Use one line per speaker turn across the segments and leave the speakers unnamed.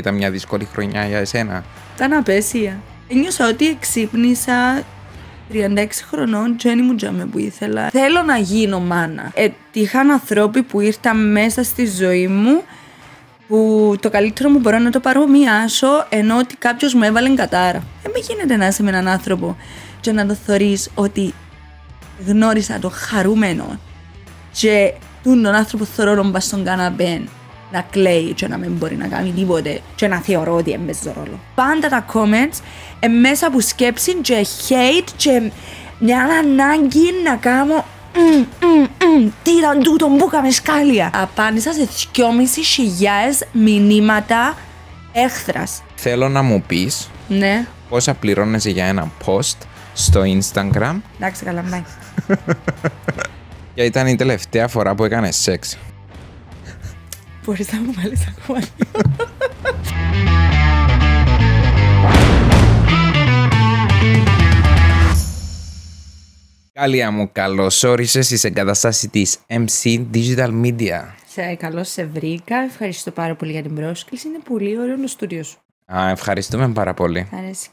Ήταν μια δύσκολη χρονιά για εσένα.
Ήταν απέσια. Ένιωσα ότι ξύπνησα 36 χρονών τζένι μου τζάμε που ήθελα. Θέλω να γίνω μάνα. Ετύχαν ανθρώποι που ήρθαν μέσα στη ζωή μου που το καλύτερο μου μπορώ να το πάρω, παρομοιάσω ενώ ότι κάποιος μου έβαλε κατάρα. Δεν με γίνεται να είσαι με έναν άνθρωπο και να το θεωρείς ότι γνώρισα το χαρούμενο και τον άνθρωπο θεωρώ να μπα στον καναμπέν να κλαίει και να μην μπορεί να κάνει τίποτε και να θεωρώ ότι είμαι ρόλο. Πάντα τα comments μέσα από σκέψη και hate και μια ανάγκη να κάνω τι ήταν τούτο που είχαμε σκάλια. Απάντησα σε 2.500 μηνύματα έχθρας.
Θέλω να μου πεις ναι. πόσα πληρώνεσαι για ένα post στο Instagram.
Εντάξει, καλά, μάγκη.
Και ήταν η τελευταία φορά που έκανες σεξ.
Μπορείς να μου βάλεις ακόμα
Καλία μου, καλώς όρισες στι εγκαταστάσει της MC Digital Media.
Σε καλώς σε βρήκα. Ευχαριστώ πάρα πολύ για την πρόσκληση. Είναι πολύ ωραίο το στούντιο σου.
Α, ευχαριστούμε πάρα πολύ. Αρέσει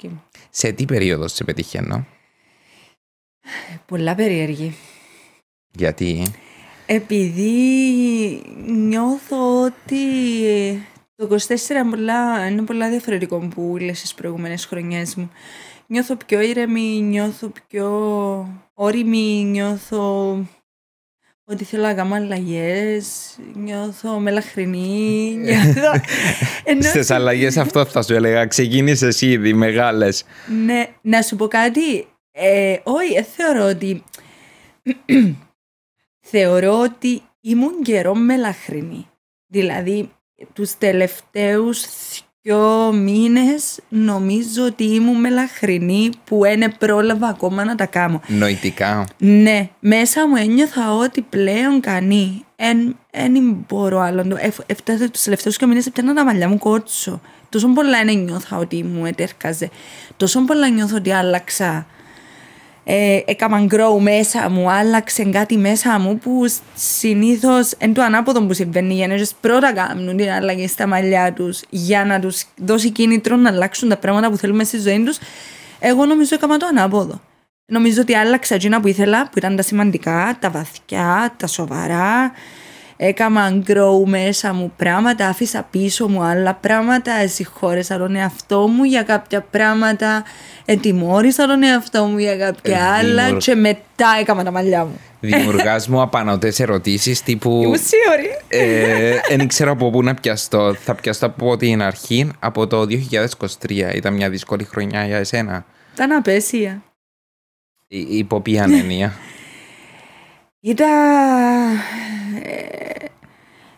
Σε τι περίοδος σε πετυχαίνω,
Πολλά περίεργη. Γιατί. Επειδή νιώθω ότι το 24 είναι πολλά διαφορετικό που λες στις προηγούμενες χρονιές μου. Νιώθω πιο ήρεμη, νιώθω πιο όρημη, νιώθω ότι θέλω να κάνω αλλαγές, νιώθω μελαχρινή, νιώθω... Ενώ... Στις
αλλαγές αυτό θα σου έλεγα, ξεκίνησες ήδη μεγάλες.
Ναι, να σου πω κάτι, ε, όχι, ε, θεωρώ ότι θεωρώ ότι ήμουν καιρό μελαχρινή. Δηλαδή, τους τελευταίους δυο μήνες νομίζω ότι ήμουν μελαχρινή που ένε πρόλαβα ακόμα να τα κάνω.
Νοητικά.
Ναι, μέσα μου ένιωθα ότι πλέον κανεί. Εν, μπορώ άλλο. Έφτασε τους τελευταίους και μήνες έπιανα τα μαλλιά μου κότσο. Τόσο πολλά ένιωθα ότι μου ετέρκαζε. Τόσο πολλά νιώθω ότι άλλαξα ε, έκαναν μέσα μου, άλλαξε κάτι μέσα μου που συνήθως εν το ανάποδο που συμβαίνει. Οι γενέζε πρώτα κάνουν την αλλαγή στα μαλλιά τους για να τους δώσει κίνητρο να αλλάξουν τα πράγματα που θέλουμε στη ζωή τους. Εγώ νομίζω έκανα το ανάποδο. Νομίζω ότι άλλαξα εκείνα που ήθελα, που ήταν τα σημαντικά, τα βαθιά, τα σοβαρά, έκανα grow μέσα μου πράγματα, άφησα πίσω μου άλλα πράγματα, συγχώρεσα τον εαυτό μου για κάποια πράγματα, ετοιμώρησα τον εαυτό μου για κάποια ε, άλλα δημιουργ... και μετά έκανα τα μαλλιά μου. Δημιουργάς
μου απανοτέ ερωτήσεις τύπου. Ήμουν ε, Δεν ήξερα από πού να πιαστώ. Θα πιαστώ από την αρχή, από το 2023. Ήταν μια δύσκολη χρονιά για εσένα.
Ήταν απέσια.
Υπό ποια έννοια.
Ήταν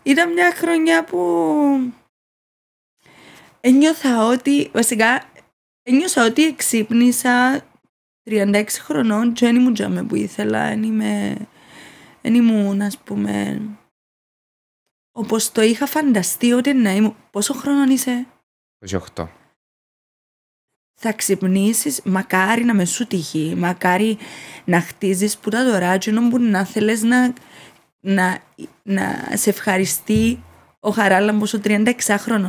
ήταν μια χρονιά που ένιωθα ότι, βασικά, ένιωσα ότι ξύπνησα 36 χρονών και δεν ήμουν τζάμε που ήθελα, δεν ήμουν, ας πούμε, όπως το είχα φανταστεί ότι να ήμουν. Πόσο χρόνο είσαι? 28. Θα ξυπνήσεις, μακάρι να με σου τυχεί, μακάρι να χτίζεις που τα δωράτζινο που να θέλεις να να, να σε ευχαριστεί ο Χαράλαμπος, ο 36 χρόνο.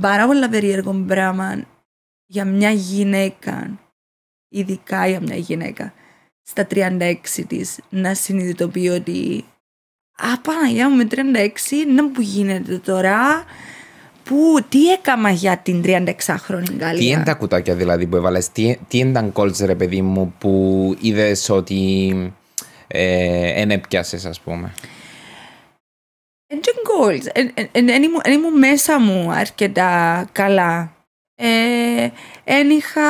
Πάρα πολλά περίεργο πράγμα για μια γυναίκα, ειδικά για μια γυναίκα, στα 36 της, να συνειδητοποιεί ότι «Α, Παναγιά μου με 36, να που γίνεται τώρα» Που, τι έκανα για την 36χρονη Γαλλία. Τι είναι τα
κουτάκια δηλαδή που έβαλες. τι, τι είναι παιδί μου που είδες ότι ε, ενέπιασες ας πούμε.
Εν ήμουν μέσα μου αρκετά καλά. Ε, είχα...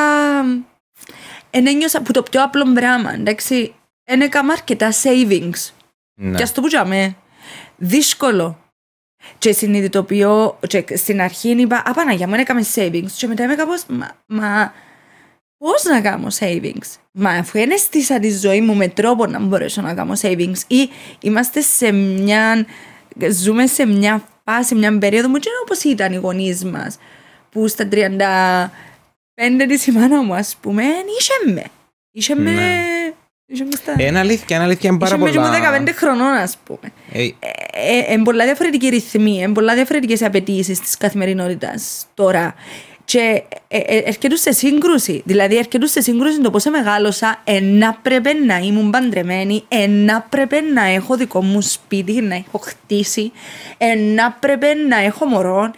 Εν ένιωσα που το πιο απλό πράγμα, εντάξει. έκαμε αρκετά savings. Ναι. Και ας το πούσαμε. Δύσκολο. Και συνειδητοποιώ, στην αρχή είπα, απάνα για μου, έκαμε savings. Και μετά είμαι κάπως, μα πώς να κάνω savings. Μα αφού σαν τη ζωή μου με τρόπο να μπορέσω να κάνω savings ή είμαστε σε μια. ζούμε σε μια φάση, μια περίοδο που δεν όπως ήταν οι γονείς μας που στα 35 της η μου, ας πούμε, είσαι με. Είσαι με... Ένα
αλήθεια, ένα αλήθεια, είναι πάρα πολλά. Είμαι με 15
χρονών, ας πούμε. Είναι ε, ε, πολλά διαφορετικοί ρυθμοί, είναι πολλά διαφορετικές απαιτήσεις της καθημερινότητας τώρα και ε, ε, έρχεται σε σύγκρουση. Δηλαδή, έρχεται σε σύγκρουση το πώς μεγάλωσα, ενά πρέπει να ήμουν παντρεμένη, ενά πρέπει να έχω δικό μου σπίτι, να έχω χτίσει, ενά πρέπει να έχω μωρό,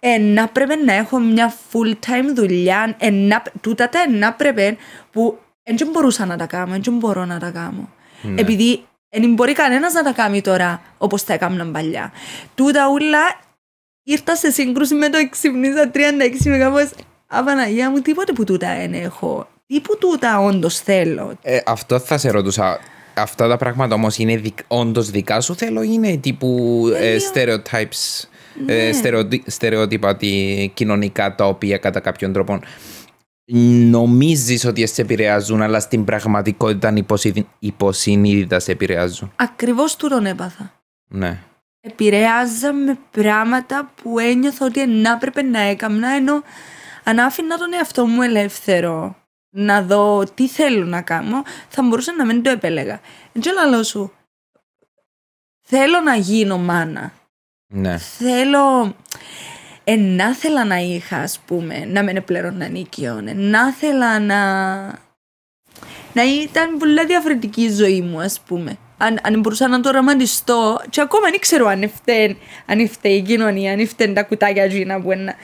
ενά πρέπει να έχω μια full-time δουλειά, ενά, τούτα τα ενά πρέπει που δεν μπορούσα να τα κάνω, δεν μπορώ να τα κάνω.
Ναι. Επειδή
δεν μπορεί κανένας να τα κάνει τώρα όπως τα έκαναν παλιά. Τούτα ούλα Ήρθα σε σύγκρουση με το ξυπνήσα 36 μεγαβόες. Απαναγία μου, τίποτε που τούτα δεν έχω. Τι που τούτα όντως θέλω.
Ε, αυτό θα σε ρωτούσα. Αυτά τα πράγματα όμως είναι δικ, όντως δικά σου θέλω ή είναι τίποτα ε, stereotypes, ε, ναι. στερεότυπα τη, κοινωνικά τα οποία κατά κάποιον τρόπο νομίζεις ότι σε επηρεάζουν, αλλά στην πραγματικότητα υποσυνείδητα σε επηρεάζουν.
Ακριβώς τούτον έπαθα. Ναι. Επηρεάζαμε με πράγματα που ένιωθα ότι να έπρεπε να έκαμνα ενώ αν άφηνα τον εαυτό μου ελεύθερο να δω τι θέλω να κάνω θα μπορούσα να μην το επέλεγα. Έτσι σου θέλω να γίνω μάνα. Ναι. Θέλω ε, να θέλα να είχα ας πούμε να μην πλέον ε, να θέλα να να ήταν πολύ δηλαδή, διαφορετική η ζωή μου ας πούμε αν, αν μπορούσα να το οραματιστώ και ακόμα δεν ξέρω αν φταίει αν φταίει η κοινωνία, αν φταίει τα κουτάκια γίνα που είναι.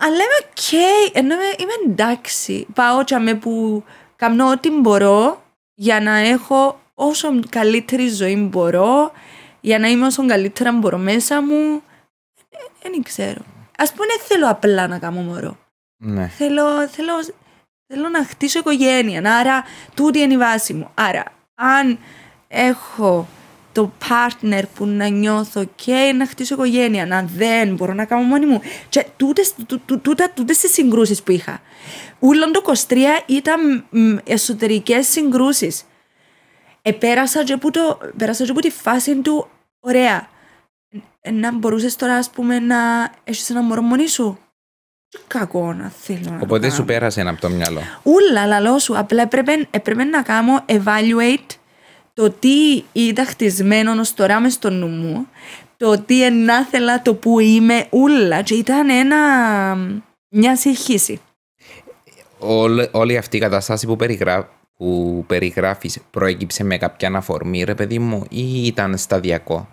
Αλλά είμαι οκ, okay, ενώ είμαι, εντάξει. Πάω και με που κάνω ό,τι μπορώ για να έχω όσο καλύτερη ζωή μπορώ, για να είμαι όσο καλύτερα μπορώ μέσα μου. Ε, δεν ξέρω. Ας πούμε, θέλω απλά να κάνω μωρό. Ναι. Θέλω, θέλω, θέλω να χτίσω οικογένεια. Άρα, τούτη είναι η βάση μου. Άρα, αν έχω το partner που να νιώθω και να χτίσω οικογένεια, να δεν μπορώ να κάνω μόνη μου. Και τι τού, τού, που είχα. Ούλον το 23 ήταν εσωτερικές συγκρούσεις. Επέρασα πέρασα, και το, τη φάση του, ωραία, ε, να μπορούσες τώρα πούμε να έχεις ένα μωρό σου κακό να θέλω να Οπότε σου
πέρασε ένα από το μυαλό.
Ούλα, λαλό σου. Απλά έπρεπε, να κάνω evaluate το τι ήταν χτισμένο ως τώρα μες στο νου μου, το τι ενάθελα, το που είμαι, ούλα. Και ήταν ένα, μια συγχύση.
Όλη, αυτή η κατάσταση που, περιγράφει που περιγράφεις προέκυψε με κάποια αναφορμή ρε παιδί μου ή ήταν σταδιακό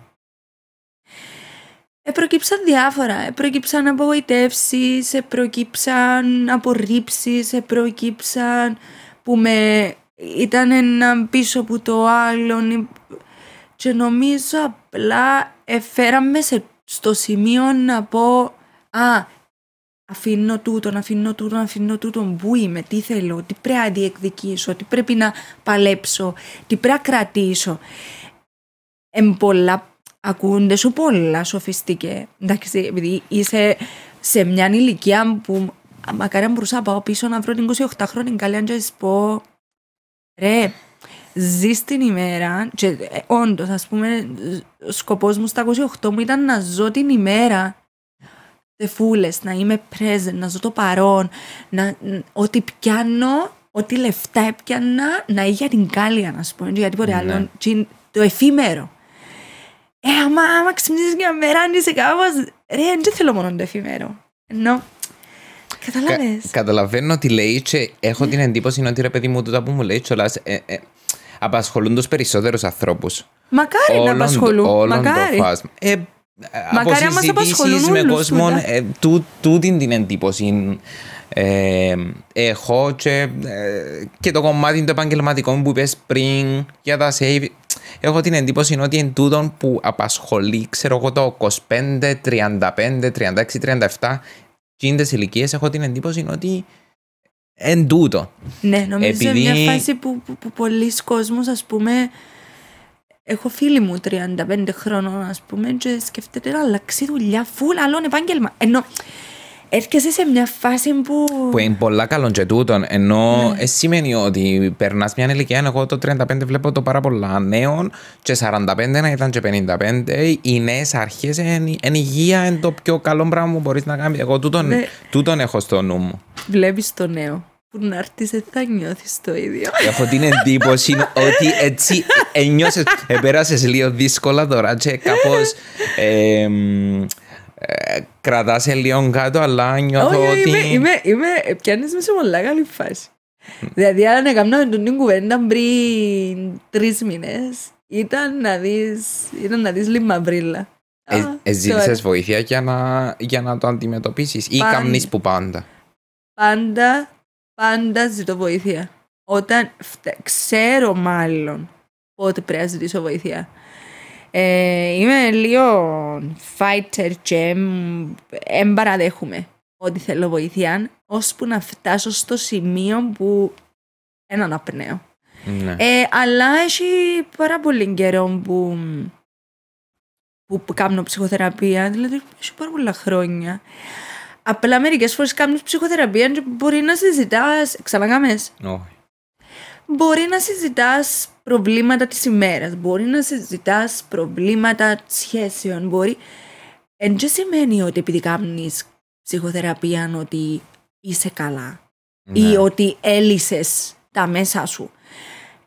Επροκύψαν διάφορα. Επροκύψαν απογοητεύσεις, επροκύψαν απορρίψεις, επροκύψαν που με ήταν ένα πίσω από το άλλο. Και νομίζω απλά εφέραμε στο σημείο να πω «Α, αφήνω τούτον, αφήνω τούτον, αφήνω τούτον, πού είμαι, τι θέλω, τι πρέπει να διεκδικήσω, τι πρέπει να παλέψω, τι πρέπει να κρατήσω». Εν πολλά ακούνται σου πολλά σοφιστικέ. Εντάξει, επειδή είσαι σε μια ηλικία που μακάρι αν μπορούσα να πάω πίσω να βρω την 28 χρόνια καλή να και πω ρε, ζεις την ημέρα και ε, όντως ας πούμε ο σκοπός μου στα 28 μου ήταν να ζω την ημέρα φούλες, να είμαι present, να ζω το παρόν, να, ό,τι πιάνω, ό,τι λεφτά έπιανα, να είναι για την κάλια να σου πω, για τίποτε ναι. άλλο, το εφήμερο. Ε, άμα, άμα ξυπνήσεις μια μέρα, αν είσαι κάπως, ρε, δεν θέλω μόνο το εφημέρο. Ενώ, Καταλαβαίνεις. Κα,
καταλαβαίνω ότι λέει και έχω ναι. την εντύπωση ότι ρε παιδί μου, τούτα που μου λέει κιόλας, ε, ε, απασχολούν τους περισσότερους ανθρώπους.
Μακάρι όλον, να απασχολούν. Όλον μακάρι. Το φάσμα.
Ε, Μακάρι να μας απασχολούν με κόσμο, ε, του την εντύπωση ε, ε, έχω και, ε, και το κομμάτι το επαγγελματικό που είπες πριν για τα save έχω την εντύπωση ότι εν τούτο που απασχολεί ξέρω εγώ το 25, 35, 36, 37 τις ηλικίες έχω την εντύπωση ότι εν τούτο.
Ναι, νομίζω Επειδή... μια φάση που, που, που πολλοί κόσμοι ας πούμε έχω φίλοι μου 35 χρόνων ας πούμε και σκεφτείτε να αλλάξει δουλειά φουλ άλλον επάγγελμα. Ενώ έρχεσαι σε μια φάση που. που
είναι πολλά καλό και τούτων. Ενώ ναι. σημαίνει ότι περνάς μια ηλικία. Εγώ το 35 βλέπω το πάρα πολλά νέων, και 45 να ήταν και 55. Οι νέες αρχές εν υγεία είναι το πιο καλό πράγμα που μπορείς να κάνεις. Εγώ τούτον, ναι. τούτον έχω στο νου μου.
Βλέπεις το νέο που να έρθεις ε, θα νιώθεις το ίδιο.
Έχω την εντύπωση ότι έτσι ε, νιώθει. Επέρασε λίγο δύσκολα τώρα, και κάπως. Ε, Κρατάσαι κρατάς λίγο κάτω, αλλά νιώθω ότι... Είμαι, είμαι,
είμαι, πιάνεις με σε πολλά καλή φάση. δηλαδή, αν έκανα την κουβέντα πριν τρεις μήνες, ήταν να δεις, ήταν να δεις Ε, ε ζήτησες
βοήθεια για να, για να το αντιμετωπίσεις ή καμνείς που πάντα.
Πάντα, πάντα ζητώ βοήθεια. Όταν ξέρω μάλλον πότε πρέπει να ζητήσω βοήθεια. Ε, είμαι λίγο fighter και δεν παραδέχομαι ότι θέλω βοήθεια ώσπου να φτάσω στο σημείο που έναν αναπνέω. Ναι. Ε, αλλά έχει πάρα πολύ καιρό που, που, κάνω ψυχοθεραπεία, δηλαδή έχει πάρα πολλά χρόνια. Απλά μερικές φορές κάνω ψυχοθεραπεία και μπορεί να συζητάς. ξαναγάμε. Όχι. Μπορεί να συζητάς προβλήματα της ημέρας, μπορεί να συζητάς προβλήματα σχέσεων, μπορεί... Εν και σημαίνει ότι επειδή κάνεις ψυχοθεραπεία ότι είσαι καλά ή ναι. ότι έλυσες τα μέσα σου.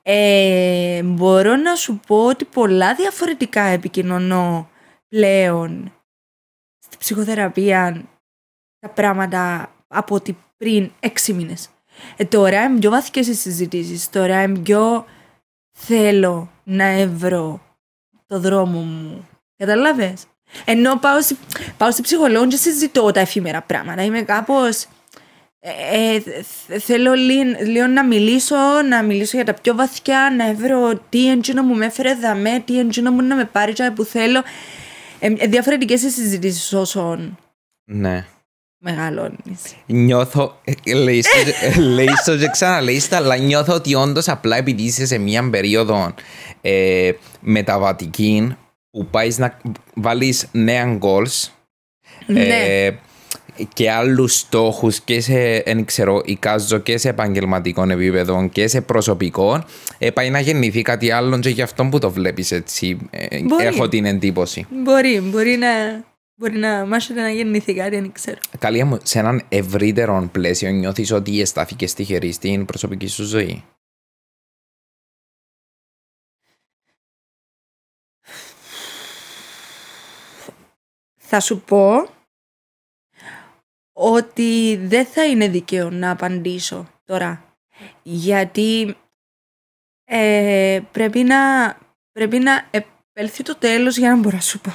Ε, μπορώ να σου πω ότι πολλά διαφορετικά επικοινωνώ πλέον στη ψυχοθεραπεία τα πράγματα από ότι πριν έξι μήνες. Ε, τώρα είμαι πιο βαθικές οι συζητήσεις. Τώρα είμαι πιο θέλω να εύρω το δρόμο μου. Καταλάβες. Ενώ πάω, σε, πάω και συζητώ τα εφήμερα πράγματα. Είμαι κάπως... Ε, ε, θέλω λίγο, να μιλήσω, να μιλήσω για τα πιο βαθιά, να βρω τι εντζίνο μου με έφερε δαμέ, τι εντζίνο μου να με πάρει που θέλω. Ε, ε διαφορετικές συζητήσεις όσων. Ναι. Μεγαλώνεις.
Νιώθω. Ε, λέει στο και ε, λέει στα, αλλά νιώθω ότι όντως απλά επειδή είσαι σε μια περίοδο ε, μεταβατική που πάεις να βάλεις νέα goals. Ε, ναι. και άλλους στόχους και σε, εν ξέρω, εικάζω και σε επαγγελματικών επίπεδων και σε προσωπικό, ε, πάει να γεννηθεί κάτι άλλο και γι' αυτό που το βλέπεις έτσι. Ε, έχω την εντύπωση.
Μπορεί, μπορεί να, Μπορεί να μάθετε να γεννηθεί κάτι, δεν ξέρω.
Καλία μου, σε έναν ευρύτερο πλαίσιο νιώθεις ότι εστάθηκε τυχερή στην προσωπική σου ζωή.
Θα σου πω ότι δεν θα είναι δικαίω να απαντήσω τώρα. Γιατί ε, πρέπει, να, πρέπει να επέλθει το τέλος για να μπορώ να σου πω.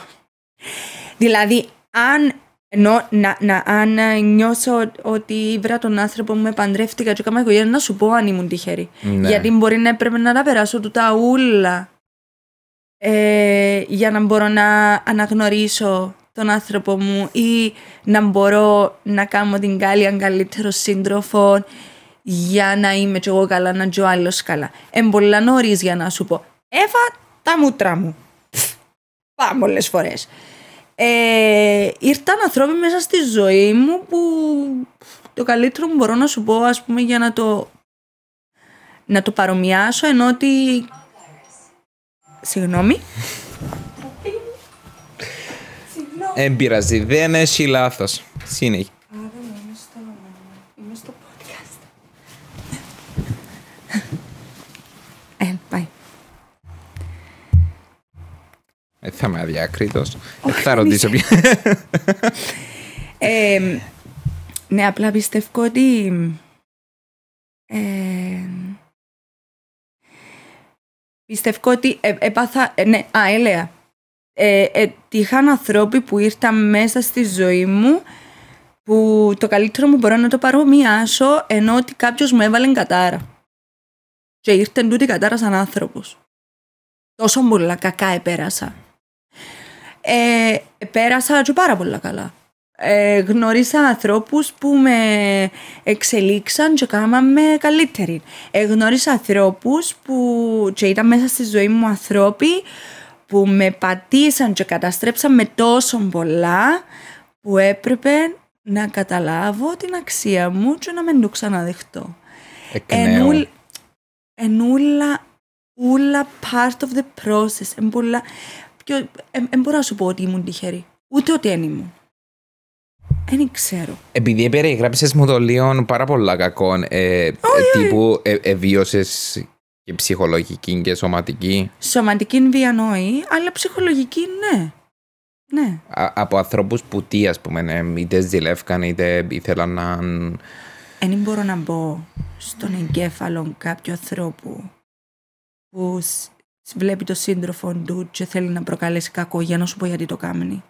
Δηλαδή, αν να, να, αν νιώσω ότι βρα τον άνθρωπο μου παντρεύτηκα και έκανα οικογένεια να σου πω αν ήμουν τυχερή. Ναι. Γιατί μπορεί να έπρεπε να τα περάσω του τα ούλα ε, για να μπορώ να αναγνωρίσω τον άνθρωπο μου ή να μπορώ να κάνω την καλή αν καλύτερο σύντροφο για να είμαι κι εγώ καλά, να ζω άλλος καλά. Εμπολά νωρίς για να σου πω. Έφα τα μούτρα μου. Πάμε πολλέ φορές. Ε, ήρθαν ανθρώποι μέσα στη ζωή μου που το καλύτερο μου μπορώ να σου πω ας πούμε για να το να το παρομοιάσω ενώ ότι συγγνώμη
Εν δεν έχει λάθος Συνέχεια Ε, θα είμαι αδιάκριτος. Ε, θα ρωτήσω πια.
ναι, απλά πιστεύω ότι. πιστεύω ότι ε, έπαθα. ναι, α, έλεγα. ανθρώποι που ήρθαν μέσα στη ζωή μου που το καλύτερο μου μπορώ να το παρομοιάσω ενώ ότι κάποιος μου έβαλε κατάρα. Και ήρθε τούτη κατάρα σαν άνθρωπος. Τόσο πολλά κακά επέρασα ε, πέρασα και πάρα πολύ καλά. Ε, γνωρίσα ανθρώπους που με εξελίξαν και κάναμε καλύτερη. Ε, γνωρίσα ανθρώπους που και ήταν μέσα στη ζωή μου ανθρώποι που με πατήσαν και καταστρέψαν με τόσο πολλά που έπρεπε να καταλάβω την αξία μου και να με το ξαναδεχτώ. Ενούλα, νέου. ούλα part of the process. Εμπολα, δεν ε, μπορώ να σου πω ότι ήμουν τυχερή. Ούτε ότι δεν ήμουν. Δεν ξέρω.
Επειδή περιγράψε μου το λίγο πάρα πολλά κακών, ε, τύπου ε, και ψυχολογική και σωματική.
Σωματική είναι νόη, αλλά ψυχολογική ναι. ναι.
από ανθρώπους που τι, ας πούμε, ναι, είτε ζηλεύκαν είτε ήθελαν να.
Δεν μπορώ να μπω στον εγκέφαλο κάποιου ανθρώπου που βλέπει το σύντροφο του και θέλει να προκαλέσει κακό για να σου πω γιατί το κάνει.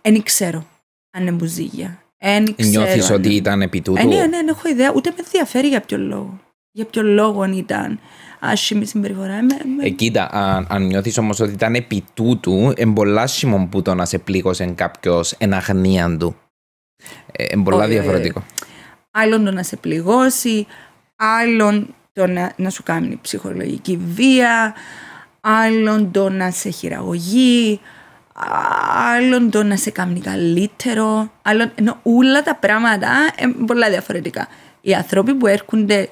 Εν ξέρω αν είναι μπουζίγια. Εν ξέρω. Ε, νιώθεις αν... ότι
ήταν επί τούτου. Ένι, ε, ναι,
ναι, έχω ιδέα. Ούτε με ενδιαφέρει για ποιο λόγο. Για ποιο λόγο αν ήταν άσχημη συμπεριφορά. Ε, με, με... Ε,
κοίτα, αν, αν νιώθεις όμως ότι ήταν επί τούτου, εμπολάσιμο που το να σε πλήγωσε κάποιος εν αγνίαν του. εμπολά διαφορετικό.
άλλον το να σε πληγώσει, άλλον το να, να σου κάνει ψυχολογική βία, άλλον το να σε χειραγωγεί, άλλον το να σε κάνει καλύτερο, άλλον, ενώ όλα τα πράγματα είναι πολλά διαφορετικά. Οι άνθρωποι που έρχονται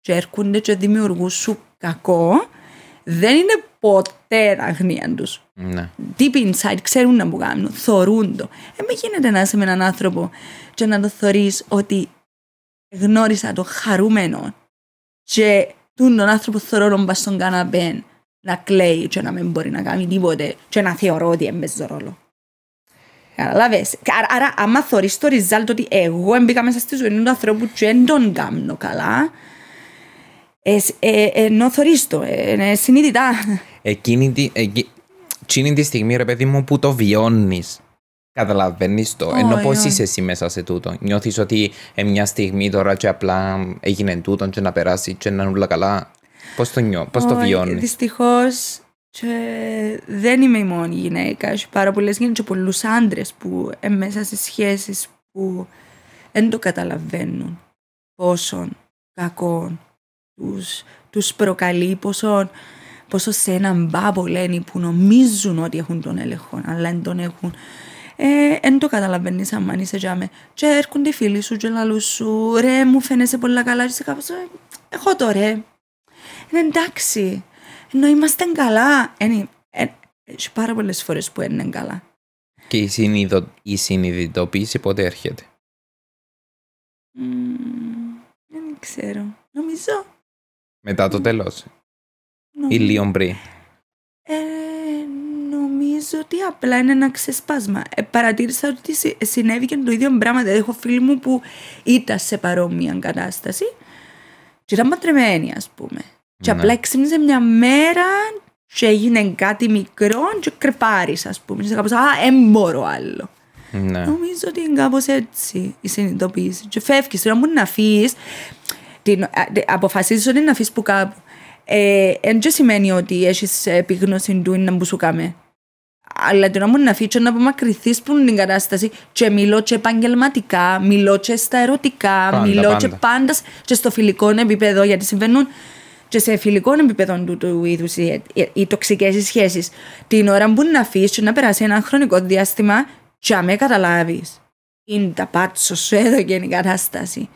και έρχονται και δημιουργούν σου κακό, δεν είναι ποτέ αγνία τους. Ναι. Deep inside ξέρουν να μου κάνουν, θωρούν το. Ε, μην γίνεται να είσαι με έναν άνθρωπο και να το θεωρείς ότι γνώρισα το χαρούμενο και τούν τον άνθρωπο θεωρώ να μπας στον καναπέ να κλαίει και να μην μπορεί να κάνει τίποτε και να θεωρώ ότι έμπαιζε το ρόλο. Καταλάβες. Άρα, άμα θωρείς το ριζάλτο ότι εγώ έμπηκα μέσα στη ζωή του ανθρώπου και δεν τον κάνω καλά, ε, ενώ θωρείς το, ε, συνειδητά.
Ε, εκείνη τη στιγμή, ρε παιδί μου, που το βιώνεις Καταλαβαίνεις το. Oh, Ενώ πώ είσαι εσύ μέσα σε τούτο. Νιώθεις ότι ε, μια στιγμή τώρα και απλά έγινε τούτο, και να περάσει, και να είναι όλα καλά. Πώς το νιώ, πώς oh, το βιώνεις.
Δυστυχώς δεν είμαι η μόνη γυναίκα. Έχει πάρα πολλές γυναίκες και πολλούς άντρες που ε, μέσα σε σχέσεις που δεν το καταλαβαίνουν πόσο κακό τους, τους προκαλεί, πόσο, πόσο σε έναν μπάμπο λένε που νομίζουν ότι έχουν τον έλεγχο, αλλά δεν τον έχουν δεν ε, το καταλαβαίνεις αν είσαι τζάμε. Και έρχονται οι φίλοι σου και λαλούς σου, ρε μου φαίνεσαι πολύ καλά και κάπω, κάπως, ε, έχω το ρε. Είναι εντάξει, ενώ είμαστε καλά. Είναι, ε, έχει πάρα πολλές φορές που είναι καλά.
Και η, συνειδο, η συνειδητοποίηση πότε έρχεται.
Mm, δεν ξέρω. Νομίζω.
Μετά το τέλος. Ή λίγο πριν.
Ε, νομίζω ότι απλά είναι ένα ξεσπάσμα. Ε, παρατήρησα ότι συνέβη και το ίδιο πράγμα. δεν δηλαδή, έχω φίλοι μου που ήταν σε παρόμοια κατάσταση και ήταν ματρεμένοι ας πούμε. Ναι. Και απλά ξύπνησε μια μέρα και έγινε κάτι μικρό και κρεπάρι, ας πούμε. Και κάπως, α, έμπορο άλλο.
Ναι. Νομίζω
ότι είναι κάπως έτσι η συνειδητοποίηση. Και φεύγεις, τώρα μπορεί να αφήσεις. Αποφασίζει αποφασίζεις ότι να αφήσεις που κάπου. Ε, δεν σημαίνει ότι έχεις επίγνωση του να μπουσουκάμε αλλά το να μου να αφήσω να απομακρυνθείς που είναι την κατάσταση και μιλώ και επαγγελματικά, μιλώ και στα ερωτικά, πάντα, μιλώ πάντα. και πάντα και στο φιλικό επίπεδο γιατί συμβαίνουν και σε φιλικό επίπεδο του, είδους οι, οι, τοξικές σχέσεις. Την ώρα που να αφήσω να περάσει ένα χρονικό διάστημα, και με καταλάβεις. Είναι τα πάτσο σου εδώ και είναι η κατάσταση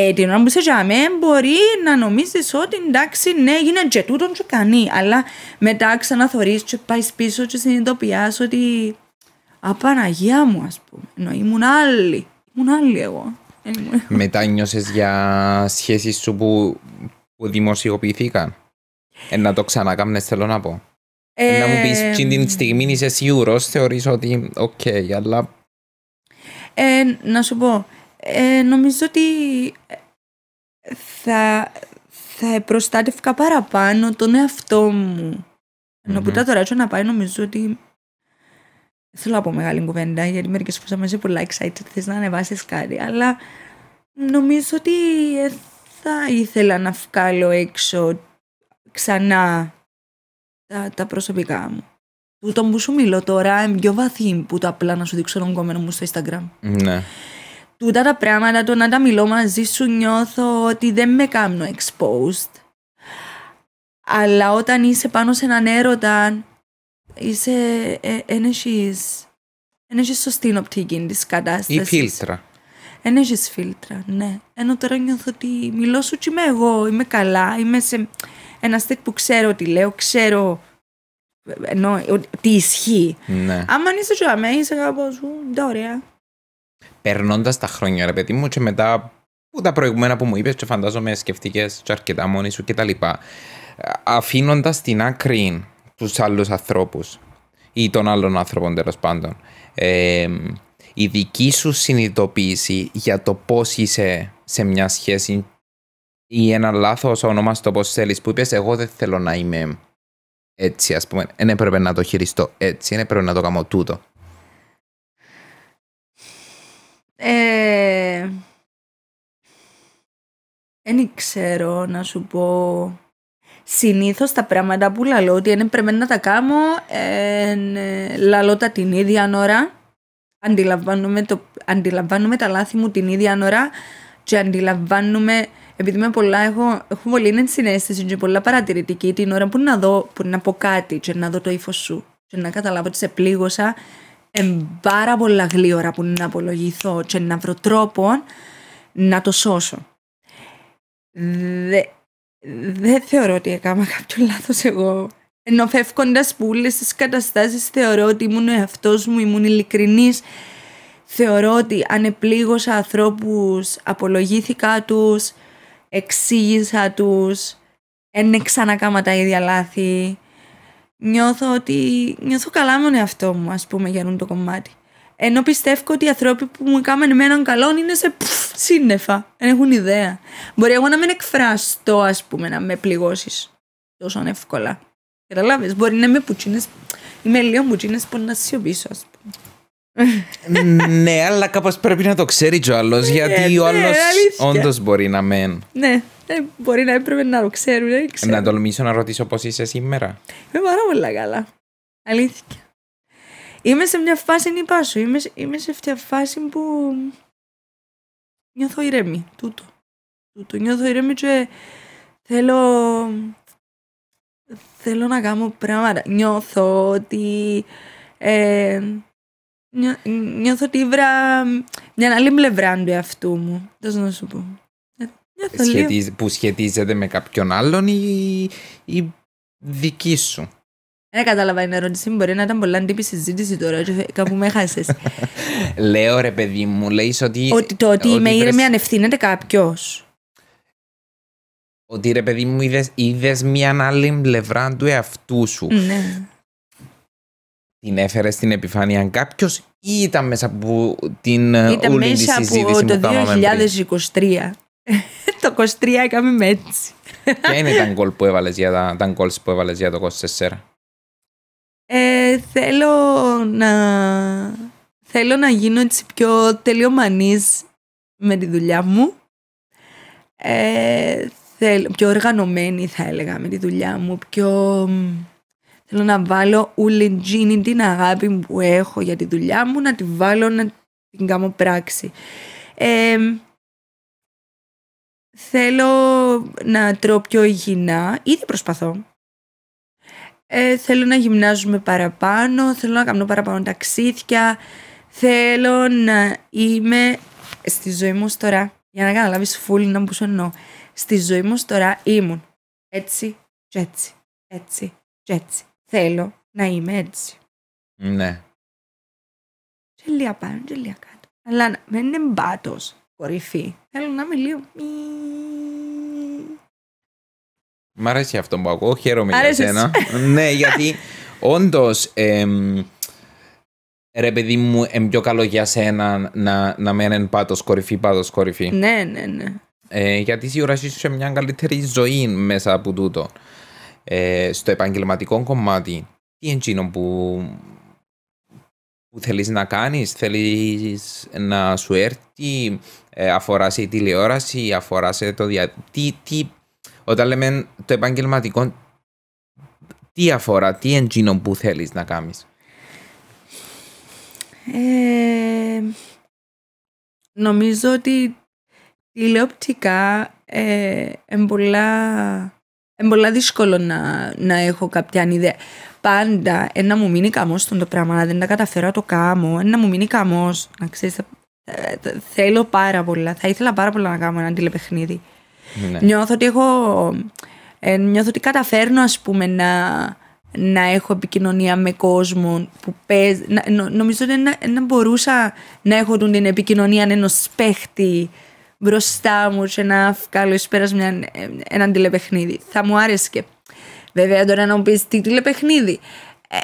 ε, την ώρα που είσαι για μένα μπορεί να νομίζεις ότι εντάξει ναι γίνεται και τούτον και κάνει αλλά μετά ξαναθωρείς και πάεις πίσω και συνειδητοποιάς ότι απαναγία μου ας πούμε ενώ ήμουν άλλη, ήμουν άλλη εγώ
μετά νιώσες για σχέσεις σου που, που δημοσιοποιηθήκαν ε, να το ξανακάμνες θέλω να πω
ε... Να μου πεις ε, την
στιγμή είσαι σίγουρος, θεωρείς ότι οκ, okay, αλλά...
Ε, να σου πω, ε, νομίζω ότι ε, θα, θα προστάτευκα παραπάνω τον εαυτό μου. Mm-hmm. Ενώ που τα τώρα να πάει νομίζω ότι θέλω να πω μεγάλη κουβέντα γιατί μερικές φορές είμαστε πολλά excited θες να ανεβάσεις κάτι αλλά νομίζω ότι ε, θα ήθελα να βγάλω έξω ξανά τα, τα προσωπικά μου. Το που σου μιλώ τώρα είναι πιο βαθύ που το απλά να σου δείξω τον κόμμα μου στο Instagram. Ναι τούτα τα πράγματα, το να τα μιλώ μαζί σου νιώθω ότι δεν με κάνω exposed. Αλλά όταν είσαι πάνω σε έναν έρωτα, είσαι, δεν ε, έχει σωστή οπτική της κατάστασης. Ή φίλτρα. Δεν φίλτρα, ναι. Ενώ τώρα νιώθω ότι μιλώ σου και είμαι εγώ, είμαι καλά, είμαι σε ένα στέκ που ξέρω τι λέω, ξέρω ε, ενώ, τι ισχύει. Ναι. Άμα είσαι και είσαι κάπω. Ναι, ωραία
περνώντας τα χρόνια, ρε παιδί μου, και μετά που τα προηγούμενα που μου είπες, και φαντάζομαι σκεφτήκες και αρκετά μόνοι σου κτλ. Αφήνοντα στην άκρη τους άλλους ανθρώπους ή των άλλων άνθρωπων τέλος πάντων, ε, η δική σου συνειδητοποίηση για το πώς είσαι σε μια σχέση ή ένα λάθος όνομα στο πώς θέλεις, που είπες, Εγώ δεν θέλω να είμαι έτσι, ας πούμε. Δεν έπρεπε να το χειριστώ έτσι, δεν έπρεπε να το κάνω τούτο.
Ε, δεν ξέρω να σου πω. Συνήθως τα πράγματα που λαλώ ότι είναι πρέπει να τα κάνω, ε, ε, λαλώ τα την ίδια ώρα. αντιλαμβάνουμε το, τα λάθη μου την ίδια ώρα και αντιλαμβάνουμε, επειδή με πολλά έχω, έχω πολύ συνέστηση και πολλά παρατηρητική την ώρα που να δω, που να πω κάτι και να δω το ύφος σου και να καταλάβω ότι σε πλήγωσα εμπάρα πάρα πολλά γλύωρα που να απολογηθώ και να βρω τρόπο να το σώσω. Δε, δεν θεωρώ ότι έκανα κάποιο λάθος εγώ. Ενώ φεύγοντας που όλες τις καταστάσεις θεωρώ ότι ήμουν εαυτός μου, ήμουν ειλικρινής. Θεωρώ ότι ανεπλήγωσα ανθρώπους, απολογήθηκα τους, εξήγησα τους, ξανά κάμα τα ίδια λάθη νιώθω ότι νιώθω καλά με τον εαυτό μου, ας πούμε, για το κομμάτι. Ενώ πιστεύω ότι οι ανθρώποι που μου κάνουν εμένα καλό είναι σε πφ, σύννεφα. Δεν έχουν ιδέα. Μπορεί εγώ να μην εκφραστώ, ας πούμε, να με πληγώσεις τόσο εύκολα. Καταλάβεις, μπορεί να είμαι πουτσίνες. Είμαι λίγο πουτσίνες που να σιωπήσω, ας πούμε
ναι, αλλά κάπως πρέπει να το ξέρει κι ο άλλος. Ε, γιατί ναι, ο άλλος ναι, όντως μπορεί να μεν.
Ναι, ε, μπορεί να έπρεπε να το ξέρουν.
Να τολμήσω να ρωτήσω πώς είσαι σήμερα.
Είμαι πάρα πολύ καλά. Αλήθεια. Είμαι σε μια φάση, η είμαι, είμαι σε μια φάση που νιώθω ηρέμη, τούτο. τούτο. Νιώθω ηρέμη και θέλω, θέλω να κάνω πράγματα. Νιώθω ότι ε, νιώθω ότι βρά μια άλλη πλευρά του εαυτού μου. Δεν να σου πω. Ε,
που σχετίζεται με κάποιον άλλον ή, ή δική σου.
Δεν κατάλαβα την ερώτηση. Μπορεί να ήταν πολύ αντίπη συζήτηση τώρα. Κάπου με έχασες.
Λέω ρε παιδί μου, λέει ότι. Ότι το ότι, είμαι ήρεμη
ανευθύνεται κάποιος.
Ότι ρε παιδί μου, είδες μια άλλη πλευρά του εαυτού σου. Ναι την έφερε στην επιφάνεια κάποιος ή ήταν μέσα από την ε, ήταν ούλη μέσα τη συζήτηση από
το 2023. το 23 έκαμε με έτσι. Ποια είναι τα
γκολ που έβαλες για τα, τα που έβαλες για το 24.
Ε, θέλω να θέλω να γίνω έτσι πιο τελειομανής με τη δουλειά μου. Ε, πιο οργανωμένη θα έλεγα με τη δουλειά μου, πιο Θέλω να βάλω ουλεντζίνη την αγάπη που έχω για τη δουλειά μου, να τη βάλω να την κάνω πράξη. θέλω να τρώω πιο υγιεινά, ήδη προσπαθώ. Ε, θέλω να γυμνάζομαι παραπάνω, θέλω να κάνω παραπάνω ταξίδια, θέλω να είμαι στη ζωή μου τώρα, για να καταλάβεις φούλη να μου σου στη ζωή μου τώρα ήμουν έτσι έτσι, έτσι έτσι θέλω να είμαι έτσι. Ναι. Και λίγα πάνω και λίγα κάτω. Αλλά να μην είναι μπάτος, κορυφή. Θέλω να είμαι λίγο...
Μ' αρέσει αυτό που ακούω, χαίρομαι για σένα. ναι, γιατί όντως... Ρε παιδί μου, είναι πιο καλό για σένα να, να μένουν πάτος κορυφή, πάτος κορυφή. Ναι, ναι, ναι. Ε, γιατί σίγουρα είσαι σε μια καλύτερη ζωή μέσα από τούτο. Ε, στο επαγγελματικό κομμάτι, τι είναι εκείνο που, που θέλεις να κάνεις, θέλεις να σου έρθει, ε, αφορά σε τηλεόραση, αφορά σε το δια... Τι, όταν λέμε το επαγγελματικό, τι αφορά, τι είναι που θέλεις να
κάνεις. Ε, νομίζω ότι τηλεοπτικά εμπολά... Είναι πολύ δύσκολο να, να έχω κάποια ιδέα. Πάντα ένα μου μείνει καμός στον το πράγμα, να δεν τα καταφέρω το κάμω. Ένα μου μείνει καμός. Να ε, θέλω πάρα πολλά. Θα ήθελα πάρα πολλά να κάνω ένα τηλεπαιχνίδι. Ναι. Νιώθω ότι έχω. Ε, νιώθω ότι καταφέρνω, ας πούμε, να, να έχω επικοινωνία με κόσμο που παίζει. νομίζω ότι να, μπορούσα να έχω την επικοινωνία ενός παίχτη μπροστά μου και να βγάλω εις πέρας μια, έναν τηλεπαιχνίδι. Θα μου άρεσε και. Βέβαια τώρα να μου πεις τι τηλεπαιχνίδι. Ε,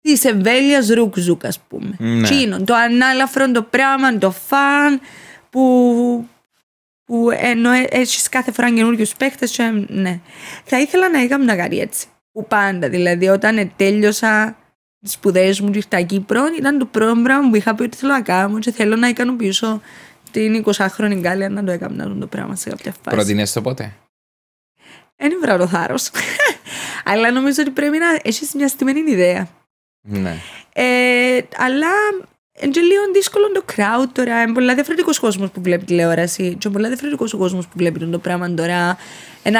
Τη εμβέλεια ρουκζούκ, ας πούμε. Ναι. το ανάλαφρο, το πράγμα, το φαν που, που ενώ έχεις κάθε φορά καινούριους παίχτες. Ε, ναι. Θα ήθελα να είχα να κάνει έτσι. Που πάντα δηλαδή, όταν τέλειωσα σπουδέ μου και ήρθα Κύπρο, ήταν το πρόγραμμα που είχα πει ότι θέλω να κάνω και θέλω να ικανοποιήσω την 20χρονη Γκάλια να το έκανα το πράγμα σε κάποια
φάση. Προτείνε το πότε.
Δεν βρω θάρρος. αλλά νομίζω ότι πρέπει να έχεις μια στημένη ιδέα. Ναι. Ε, αλλά είναι λίγο δύσκολο το crowd τώρα. Είναι πολλά διαφορετικό κόσμο που βλέπει τηλεόραση. Και πολλά διαφορετικό κόσμο που βλέπει το πράγμα τώρα. Είναι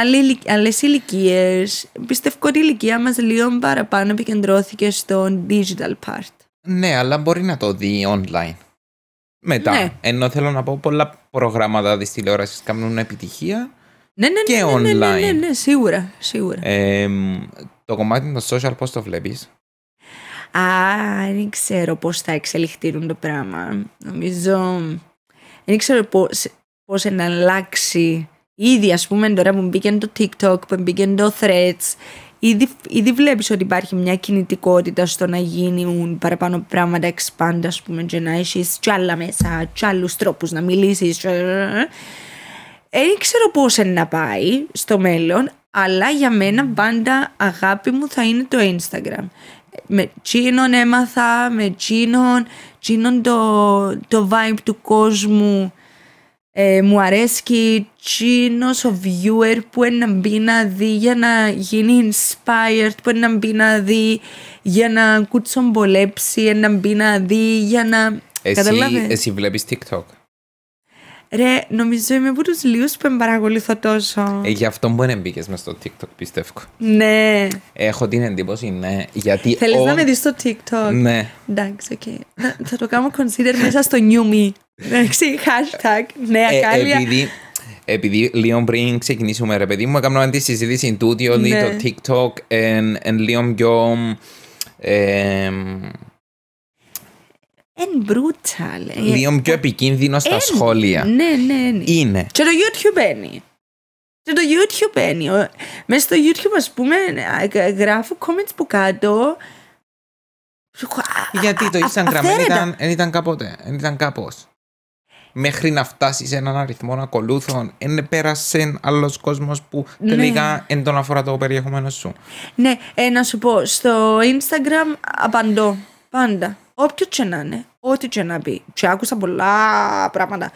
άλλες ηλικίες. Πιστεύω ότι η ηλικία μας λίγο παραπάνω επικεντρώθηκε στο digital part.
Ναι, αλλά μπορεί να το δει online. Μετά. Ναι. Ενώ θέλω να πω πολλά προγράμματα της τηλεόρασης κάνουν επιτυχία. Ναι, ναι, ναι, και ναι, ναι, online. Ναι, ναι, ναι,
σίγουρα. σίγουρα.
το κομμάτι των social πώς το βλέπεις.
Α, δεν ξέρω πώς θα εξελιχτήρουν το πράγμα. Νομίζω... Δεν ξέρω πώς, πώς να αλλάξει. Ήδη, ας πούμε, τώρα που μπήκε το TikTok, που μπήκε το Threads, ήδη, ήδη βλέπεις ότι υπάρχει μια κινητικότητα στο να γίνουν παραπάνω πράγματα expand, ας πούμε, και να έχεις κι άλλα μέσα, κι άλλους τρόπους να μιλήσεις. Δεν ξέρω πώς να πάει στο μέλλον, αλλά για μένα πάντα αγάπη μου θα είναι το Instagram με τσίνον έμαθα, με τσίνον, τσίνον το, το vibe του κόσμου ε, μου αρέσκει, τσίνος ο viewer που είναι να μπει δει για να γίνει inspired, που είναι να μπει να δει για να κουτσομπολέψει, να μπει να δει για να... Εσύ, εσύ
βλέπεις TikTok.
Ρε, νομίζω είμαι από τους λίγους που με παρακολουθώ τόσο.
Ε, γι' αυτό μπορεί να μπήκες μες στο TikTok, πιστεύω.
Ναι.
Έχω την εντύπωση, ναι. Γιατί. Θέλεις ο... να με δεις
στο TikTok. Ναι. Εντάξει, οκ. Okay. θα το κάνω consider μέσα στο new me. Εντάξει, hashtag νέα ε, Επειδή,
επειδή λίγο πριν ξεκινήσουμε, ρε παιδί μου, έκανα τη συζήτηση τούτη ότι ναι. το TikTok εν, εν λίγο πιο.
Είναι brutal. Ε, Λίγο ε, πιο
επικίνδυνο στα σχόλια. Ναι, ναι, ναι. Είναι. Και
το YouTube μπαίνει. Και το YouTube μπαίνει. Μέσα στο YouTube, ας πούμε, ε, γράφω comments που κάτω. Γιατί το Instagram δεν ήταν,
ήταν κάποτε. Δεν ήταν κάπως. Μέχρι να φτάσεις σε έναν αριθμό ακολούθων, δεν πέρασε άλλος κόσμος που ναι. τελικά δεν τον αφορά το περιεχόμενο σου.
Ναι, να σου πω, στο Instagram απαντώ πάντα όποιο και να είναι, ό,τι και να πει. Και άκουσα πολλά πράγματα.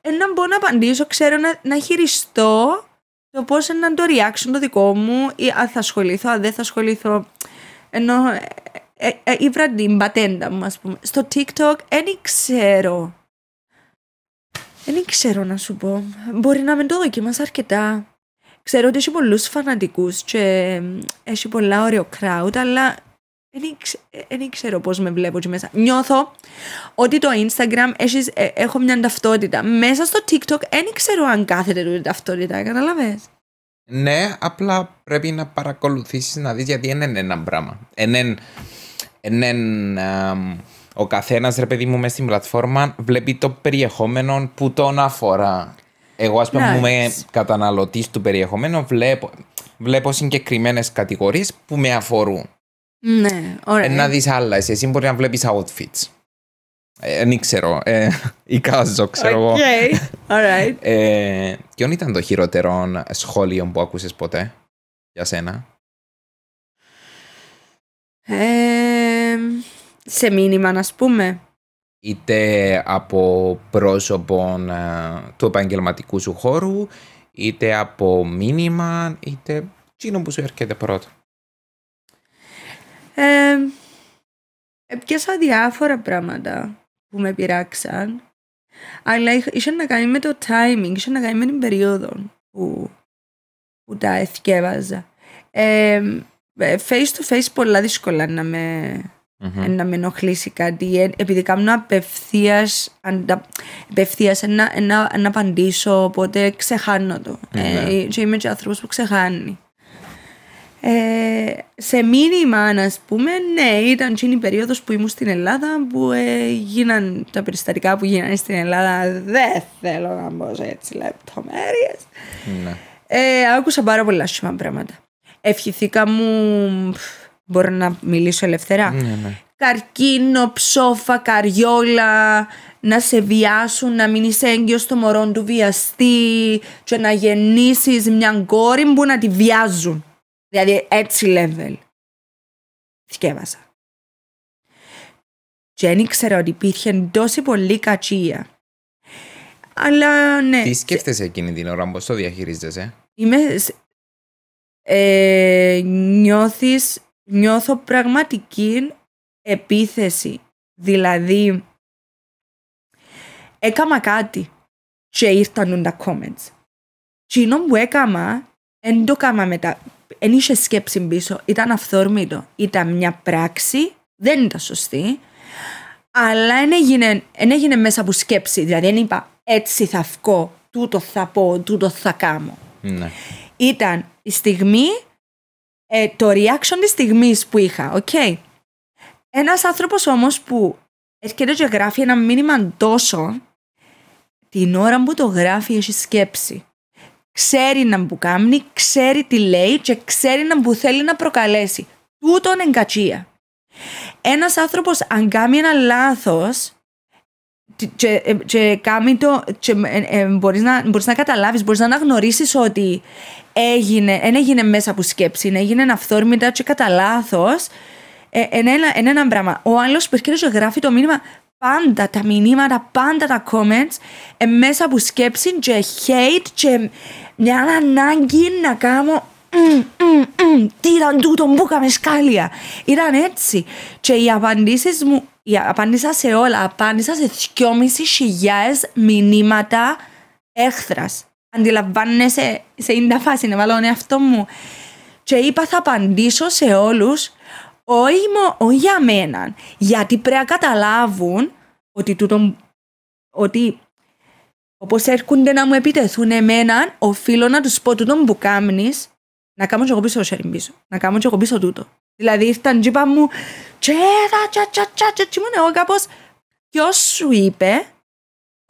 Ένα μπορώ να απαντήσω, ξέρω να, να χειριστώ το πώς να το reaction το δικό μου, ή αν θα ασχοληθώ, αν δεν θα ασχοληθώ. Ενώ ε, ε, ε, πατέντα μου, ας πούμε. Στο TikTok δεν ξέρω. Δεν ξέρω να σου πω. Μπορεί να με το δοκίμασα αρκετά. Ξέρω ότι έχει πολλούς φανατικούς και έχει πολλά ωραίο crowd, αλλά δεν, ξε, ε, ξέρω πώς με βλέπω και μέσα. Νιώθω ότι το Instagram έχεις, ε, έχω μια ταυτότητα. Μέσα στο TikTok δεν ξέρω αν κάθεται η ταυτότητα, κατάλαβε.
Ναι, απλά πρέπει να παρακολουθήσεις να δεις γιατί είναι ένα πράγμα. Είναι, είναι, ο καθένας ρε παιδί μου μέσα στην πλατφόρμα βλέπει το περιεχόμενο που τον αφορά. Εγώ, ας πούμε, nice. καταναλωτής του περιεχομένου, βλέπω, βλέπω συγκεκριμένες κατηγορίες που με αφορούν.
Ναι, ωραία. Ε, να δεις
άλλα, εσύ μπορεί να βλέπεις outfits. Δεν ε, ξέρω, ε, κάζω, ξέρω εγώ. Okay, ήταν το χειρότερο σχόλιο που άκουσες ποτέ για σένα?
Σε μήνυμα, να πούμε.
Είτε από πρόσωπον του επαγγελματικού σου χώρου, είτε από μήνυμα, είτε είναι που σου έρχεται πρώτο.
Ε, έπιασα ε, διάφορα πράγματα που με πειράξαν. Αλλά είχε να κάνει με το timing, είχε να κάνει με την περίοδο που, που τα εθιέβαζα. Ε, ε face to face πολλά δύσκολα να με, mm να με ενοχλήσει κάτι. Ε, επειδή κάνω απευθείας να, να, να απαντήσω, οπότε ξεχάνω το. Mm-hmm. Ε, ναι. είμαι και άνθρωπος που ξεχάνει. Ε, σε μήνυμα, να πούμε, ναι, ήταν η περίοδος που ήμουν στην Ελλάδα που ε, γίναν τα περιστατικά που γίνανε στην Ελλάδα. Δεν θέλω να μπω σε έτσι λεπτομέρειες. Ναι. Ε, άκουσα πάρα πολλά σχήμα πράγματα. Ευχηθήκα μου. Μπορώ να μιλήσω ελευθερά. Ναι, ναι. Καρκίνο, ψόφα, καριόλα, να σε βιάσουν, να μην είσαι έγκυος στο μωρό του βιαστή και να γεννήσεις μια κόρη που να τη βιάζουν. Δηλαδή έτσι level. Σκέβασα. Και δεν ήξερα ότι υπήρχε τόση πολύ κατσία. Αλλά ναι. Τι
σκέφτεσαι εκείνη την ώρα, πώς το διαχειρίζεσαι.
Είμαι... Ε, νιώθεις, νιώθω πραγματική επίθεση. Δηλαδή, έκαμα κάτι και ήρθαν τα comments. Τι που έκαμα, δεν το κάμα μετά δεν είχε σκέψη πίσω, ήταν αυθόρμητο. Ήταν μια πράξη, δεν ήταν σωστή, αλλά δεν έγινε, μέσα από σκέψη. Δηλαδή δεν είπα έτσι θα βγω, τούτο θα πω, τούτο θα κάνω. Ναι. Ήταν η στιγμή, ε, το reaction της στιγμής που είχα, οκ. Okay. Ένας άνθρωπος όμως που έρχεται και γράφει ένα μήνυμα τόσο, την ώρα που το γράφει έχει σκέψη. Ξέρει να που κάνει, ξέρει τι λέει και ξέρει να που θέλει να προκαλέσει. Τούτον εγκατσία. Ένας άνθρωπος αν κάνει ένα λάθος και, ε, και, ε, ε, μπορείς, να, μπορείς να καταλάβεις, μπορείς να αναγνωρίσεις ότι έγινε, δεν έγινε μέσα από σκέψη, έγινε αυθόρμητα και κατά λάθος. Ε, ένα, πράγμα. Ο άλλος που γράφει το μήνυμα πάντα τα μηνύματα, πάντα τα comments ε, μέσα από σκέψη και hate και μια ανάγκη να κάνω τι ήταν τούτο που είχαμε σκάλια. Ήταν έτσι. Και οι απαντήσεις μου, οι απάντησα σε όλα, απάντησα σε 2.500 μηνύματα έχθρας. Αντιλαμβάνεσαι σε ίντα φάση να βάλω αυτό μου. Και είπα θα απαντήσω σε όλους όχι, όχι για μένα. Γιατί πρέπει να καταλάβουν ότι τούτο, ότι όπως έρχονται να μου επιτεθούν εμένα, οφείλω να τους πω τούτο που κάνεις, να κάνω και εγώ πίσω το χέρι πίσω, να κάνω και εγώ πίσω τούτο. Δηλαδή ήρθαν και μου, τσέτα, τσα, τσα, τσα, τσα, και ήμουν εγώ κάπως ποιος σου είπε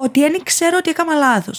ότι δεν ξέρω ότι έκανα λάθος.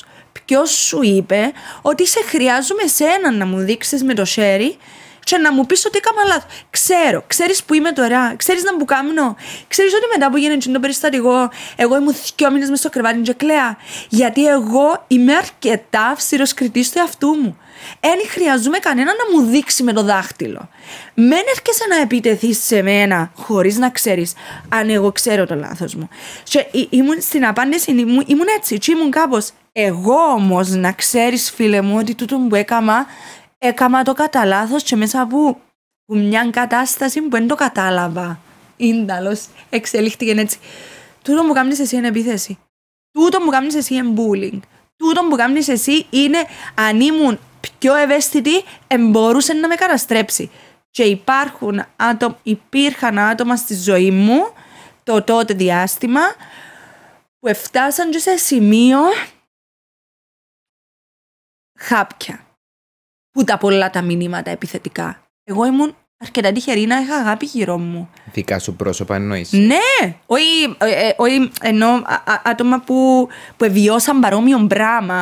Ποιος σου είπε ότι σε χρειάζομαι σένα να μου δείξεις με το χέρι και να μου πεις ότι έκανα λάθος. Ξέρω, ξέρεις που είμαι τώρα, ξέρεις να μου κάμνω. Ξέρεις ότι μετά που γίνεται το περιστατικό, εγώ ήμουν δυο μήνες μες στο κρεβάτι και κλαία. Γιατί εγώ είμαι αρκετά κριτής του εαυτού μου. Δεν χρειαζούμε κανένα να μου δείξει με το δάχτυλο. Μεν έρχεσαι να επιτεθείς σε μένα χωρίς να ξέρεις αν εγώ ξέρω το λάθος μου. Και ή, ήμουν στην απάντηση ήμουν, ήμουν έτσι, και ήμουν κάπως. Εγώ όμως να ξέρεις, φίλε μου, ότι τούτο που έκανα έκαμα το κατά λάθος και μέσα από, μια κατάσταση που δεν το κατάλαβα. Ήνταλο, εξελίχθηκε έτσι. Τούτο μου κάνει εσύ είναι επίθεση. Τούτο μου κάνει εσύ είναι bullying. Τούτο που κάνει εσύ είναι αν ήμουν πιο ευαίσθητη, εμπορούσε να με καταστρέψει. Και υπάρχουν άτομα, υπήρχαν άτομα στη ζωή μου το τότε διάστημα που φτάσαν και σε σημείο χάπια. Που τα πολλά τα μηνύματα επιθετικά. Εγώ ήμουν αρκετά τυχερή να είχα αγάπη γύρω μου.
Δικά σου πρόσωπα εννοείς.
Ναι! Όχι, ε, ε, ενώ άτομα που, που βιώσαν παρόμοιο πράγμα,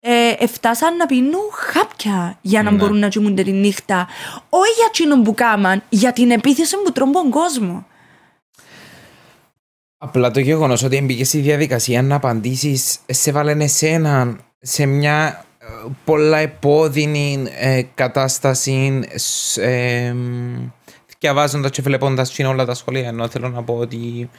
ε, εφτάσαν να πίνουν χάπια για να ναι. μπορούν να τσιμούνται τη νύχτα. Όχι για τσινόν κάμαν, για την επίθεση που τρώμπον κόσμο.
Απλά το γεγονός ότι μπήκες στη διαδικασία να απαντήσεις, σε βάλανε εσένα σε μια πολλά επώδυνη ε, κατάσταση ε, διαβάζοντας και βλέποντας όλα τα σχολεία. Ενώ θέλω να πω ότι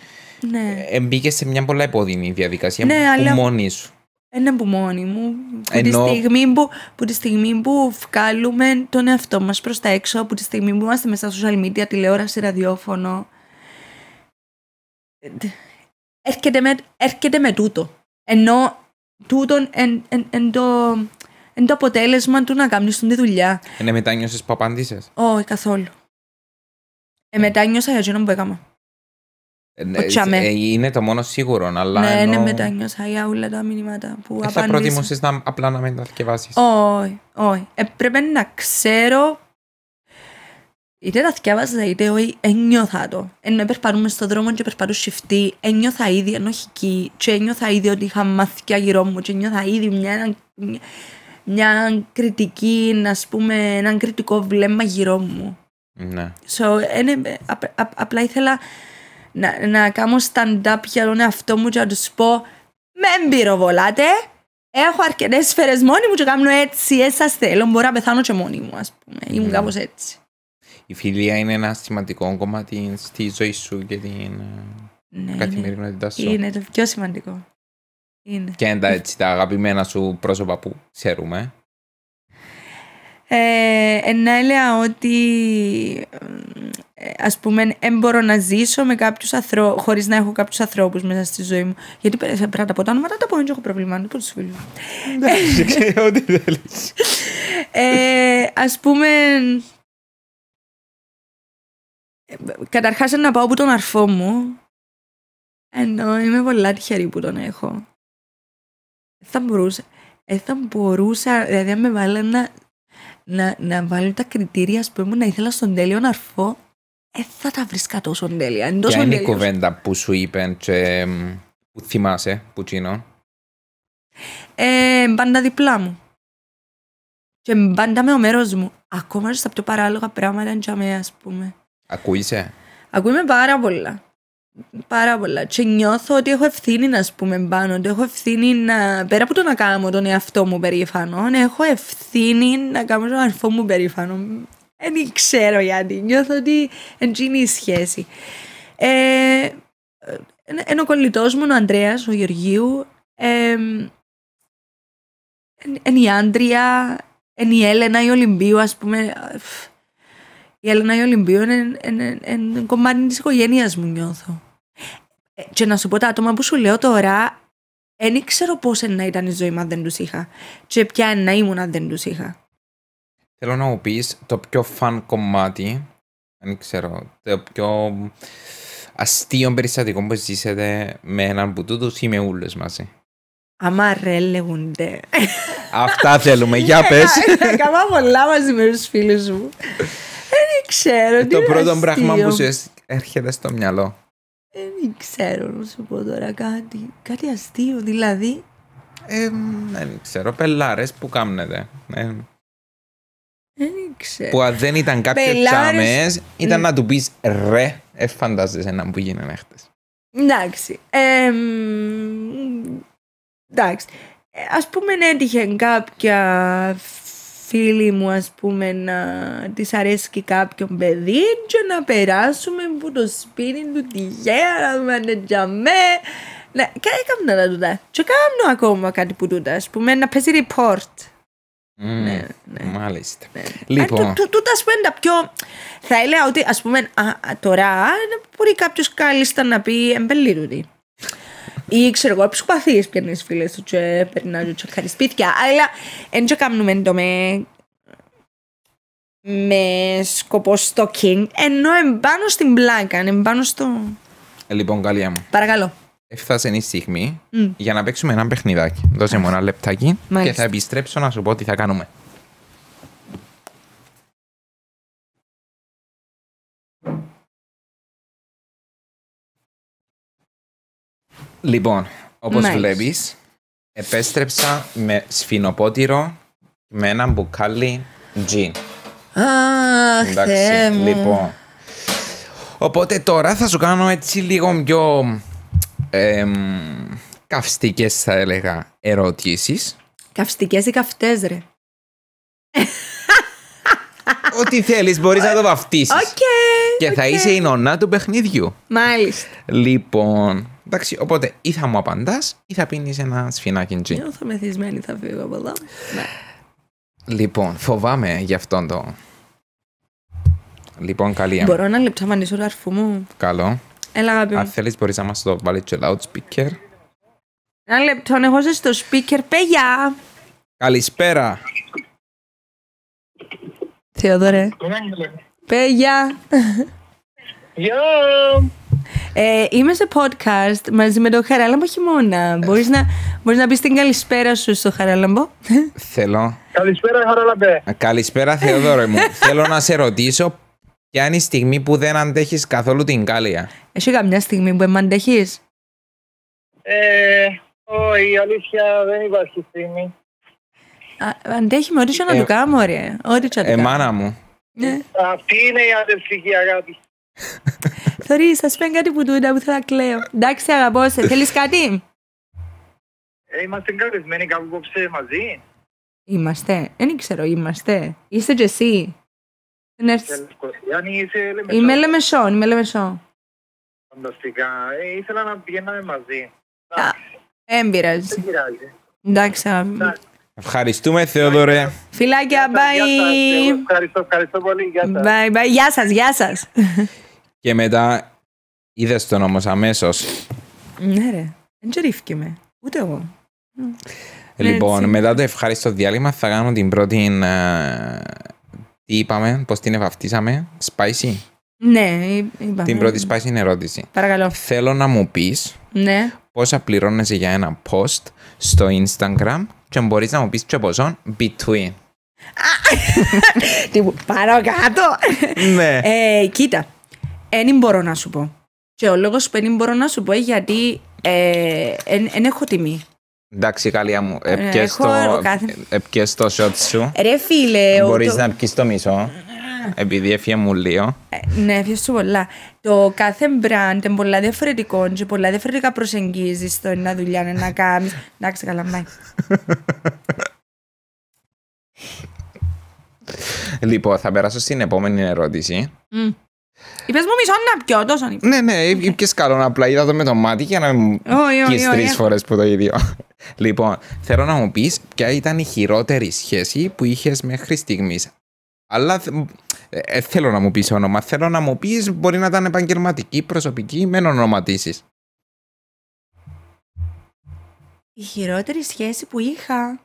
ναι. Ε, μπήκε σε μια πολλά επώδυνη διαδικασία ναι, που αλλά... μόνη σου.
Είναι που μόνη μου. Που, ενώ... τη στιγμή που, που τη στιγμή που βγάλουμε τον εαυτό μας προς τα έξω, που τη στιγμή που είμαστε μέσα στα social media, τηλεόραση, ραδιόφωνο, ε, έρχεται έρχεται με τούτο. Ενώ τούτον εν, εν, εν, το, εν το αποτέλεσμα του να κάνεις τη δουλειά.
Είναι νιώσες που απάντησες.
Όχι, καθόλου. Ε, νιώσα για εκείνο που έκανα.
Ε, ναι, ε, είναι το μόνο σίγουρο, αλλά. Ναι, ναι ενώ... ναι,
νιώσα για όλα τα μηνύματα που ε, απαντήσα. Θα προτιμούσες
να, απλά να με τα
Όχι, όχι. Ε, πρέπει να ξέρω Είτε τα θυκιάβαζα είτε όχι, ένιωθα το. Ενώ περπατούμε στον δρόμο και περπατούσε σιφτή, ένιωθα ήδη ενοχική και ένιωθα ήδη ότι είχα μαθηκιά γύρω μου και ένιωθα ήδη μια, μια, μια κριτική, να πούμε, ένα κριτικό βλέμμα γύρω μου. Ναι. So, ένε, απ, απ, απλά ήθελα να, να κάνω stand-up για τον εαυτό μου και να τους πω «Με εμπειροβολάτε, έχω αρκετές σφαίρες μόνη μου και κάνω έτσι, έτσι σας θέλω, μπορώ να πεθάνω και μόνη μου, ας πούμε». Mm. Ήμουν ναι. κάπως έτσι
η φιλία είναι ένα σημαντικό κομμάτι στη ζωή σου και την ε, ναι, καθημερινότητά σου. Είναι το
πιο σημαντικό. Είναι. Και
είναι τα, έτσι, τα αγαπημένα σου πρόσωπα που ξέρουμε.
Ε, να έλεγα ότι ε, ας πούμε δεν μπορώ να ζήσω με κάποιους αθρο... χωρίς να έχω κάποιους ανθρώπους μέσα στη ζωή μου γιατί πρέπει να πω τα όνοματα τα πω δεν έχω προβλήμα Δεν πω τους φίλους ε, ας πούμε Καταρχάς να πάω που τον αρφό μου ενώ είμαι πολλά τυχερή που τον έχω. Ε, θα μπορούσα, ε, θα μπορούσα δηλαδή αν με βάλω να, να, να βάλω τα κριτήρια που πούμε, να ήθελα στον τέλειο να αρφώ, ε, θα τα βρίσκα τόσο τέλεια. Ποια είναι η
κουβέντα που σου είπε και που θυμάσαι, που τσίνω.
Ε, πάντα διπλά μου. Και πάντα με ο μέρος μου. Ακόμα στα πιο παράλογα πράγματα ας πούμε.
Ακούεισαι. Ε?
ακούμε πάρα πολλά. Πάρα πολλά. Και νιώθω ότι έχω ευθύνη να πούμε πάνω. Ότι έχω ευθύνη να. Πέρα από το να κάνω τον εαυτό μου περήφανο, ναι, έχω ευθύνη να κάνω τον αρφό μου περήφανο. Δεν ξέρω γιατί. Νιώθω ότι είναι η σχέση. Ε, είναι ο κολλητός μου, ο Αντρέα, ο Γεωργίου. Ε, είναι η Άντρια, είναι η Έλενα, η Ολυμπίου, ας πούμε. Η Έλενα η Ολυμπίου είναι ένα κομμάτι της οικογένειας μου, νιώθω. Ε, και να σου πω τα άτομα που σου λέω τώρα, δεν ήξερα πώς να ήταν η ζωή μου αν δεν τους είχα. Και ποια να ήμουν αν δεν τους είχα.
Θέλω να μου πεις το πιο φαν κομμάτι, δεν ξέρω, το πιο αστείο περιστατικό που ζήσετε με έναν που τούτου ή με ούλε μαζί.
Άμα ρε λέγονται.
Αυτά θέλουμε. Για ναι, πες.
Ναι, ναι, καμά πολλά μαζί με τους φίλους μου. Δεν ξέρω. Ε, τι. το πρώτο πράγμα που σου
έρχεται στο μυαλό.
Δεν ξέρω να σου πω τώρα κάτι. Κάτι αστείο, δηλαδή. Ε, δεν
ξέρω. Πελάρες που κάμνετε. Ε,
δεν ξέρω. Που αν δεν
ήταν κάποιε τσάμες, ήταν ναι. να του πεις ρε, ε, φαντάζεσαι να που γίνανε χτες.
Εντάξει. εντάξει. Ας πούμε, έτυχε κάποια φίλη μου ας πούμε να της αρέσει κάποιον παιδί και να περάσουμε που το σπίτι του τυχαία να δούμε αν είναι μέ ναι, και έκανα τα τούτα και κάνω ακόμα κάτι που τούτα ας πούμε να παίζει report
ναι, ναι, Μάλιστα. Ναι. Λοιπόν.
Τούτα τα πιο... Θα έλεγα ότι ας πούμε τώρα μπορεί κάποιος κάλλιστα να πει εμπελή ή ξέρω εγώ, προσπαθεί πια είναι φίλε του, και του και σπίτια. Αλλά δεν το κάνουμε το με, με σκοπό stalking, ενώ εμπάνω στην πλάκα, εμπάνω στο.
Ε, λοιπόν, καλία μου. Παρακαλώ. Έφτασε η στιγμή mm. για να παίξουμε ένα παιχνιδάκι. Δώσε μου ένα λεπτάκι Μάλιστα. και θα επιστρέψω να σου πω τι θα κάνουμε. Λοιπόν, όπως βλέπεις, επέστρεψα με σφινοπότηρο με ένα μπουκάλι τζιν.
Αχ, Θεέ Λοιπόν.
Οπότε τώρα θα σου κάνω έτσι λίγο πιο ε, καυστικές θα έλεγα ερωτήσεις.
Καυστικές ή καυτές ρε.
Ό,τι θέλεις μπορείς να το βαφτίσεις. και θα είσαι η νονά του παιχνιδιού.
Μάλιστα.
Λοιπόν, Εντάξει, οπότε ή θα μου απαντάς ή θα πίνεις ένα σφινάκι τζιν. Νιώθω
μεθυσμένη, θα φύγω από εδώ. Ναι.
Λοιπόν, φοβάμαι γι' αυτόν το. Λοιπόν, καλή. Μπορώ
ένα λεπτό να ανοίξω μου. Καλό. Έλα, αγάπη. Αν
θέλεις, μπορείς να μα το βάλει το loudspeaker.
Ένα λεπτό, ναι, εγώ είσαι στο speaker, παιδιά.
Καλησπέρα.
Θεόδωρε. Πέγια. Γεια. Ε, είμαι σε podcast μαζί με τον Χαράλαμπο χειμώνα. Ε. Μπορείς να, μπορείς να πεις την καλησπέρα σου στο Χαράλαμπο.
Θέλω.
Καλησπέρα, Χαράλαμπε.
Ε, καλησπέρα, Θεοδόρο μου. Θέλω να σε ρωτήσω ποια είναι η στιγμή που δεν αντέχεις καθόλου την κάλια.
Έχει καμιά στιγμή που με αντέχεις.
Ε, όχι, η αλήθεια δεν υπάρχει στιγμή.
αντέχει με ορίσιο να ε, του κάνω, Ε, Εμάνα μου.
Ναι. Αυτή είναι η αντευσική αγάπη.
Θωρή, σα παίρνει κάτι που τούτα που θα κλαίω. Εντάξει, αγαπώ σε. Θέλεις κάτι. Ε, είμαστε καλεσμένοι κάπου κόψε μαζί. Είμαστε. Δεν ξέρω. είμαστε. Είστε και εσύ. Είμαι λεμεσό, είμαι λεμεσό.
Φανταστικά. Ε, ήθελα να πηγαίναμε μαζί.
Δεν πειράζει. Εντάξει,
Ευχαριστούμε, Θεόδωρε.
Φιλάκια, bye. Ευχαριστώ, ευχαριστώ πολύ. Γεια σας. Γεια σας.
Και μετά είδες τον όμως αμέσως.
Ναι, ρε. Δεν τσερίφηκε με. Ούτε εγώ. Λοιπόν,
μετά το ευχάριστο διάλειμμα θα κάνω την πρώτη. Ε, τι είπαμε, πώς την ευαυτίσαμε, Spicy.
Ναι, είπαμε. Την πρώτη spicy είναι ερώτηση. Παρακαλώ.
Θέλω να μου πεις ναι. πόσα πληρώνεσαι για ένα post στο Instagram και μπορείς να μου πεις και ποσόν between.
Πάρα κάτω. Ναι. Ε, κοίτα, δεν μπορώ να σου πω. Και ο λόγος που δεν μπορώ να σου πω είναι γιατί δεν ε, έχω τιμή.
Εντάξει, Καλία μου, Επιέ ε, το σιότ ε, σου.
Ρε Μπορείς να
πιεις το μισό, επειδή έφυγε μου λίγο.
Ναι, έφυγε σου πολλά. Το κάθε μπραντ είναι πολλά διαφορετικό και πολλά διαφορετικά προσεγγίζεις στο ένα δουλειά να κάνεις. Εντάξει, καλά, μάι.
Λοιπόν, θα περάσω στην επόμενη ερώτηση.
Είπες μου μισό να πιω, τόσο
Ναι, ναι, ή είπες καλό απλά, είδα το με το μάτι για να μου πεις τρεις φορές που το ίδιο. λοιπόν, θέλω να μου πεις ποια ήταν η χειρότερη σχέση που είχες μέχρι στιγμής. Αλλά ε, θέλω να μου πεις όνομα, θέλω να μου πεις μπορεί να ήταν επαγγελματική, προσωπική, με ονοματίσεις.
Η χειρότερη σχέση που είχα...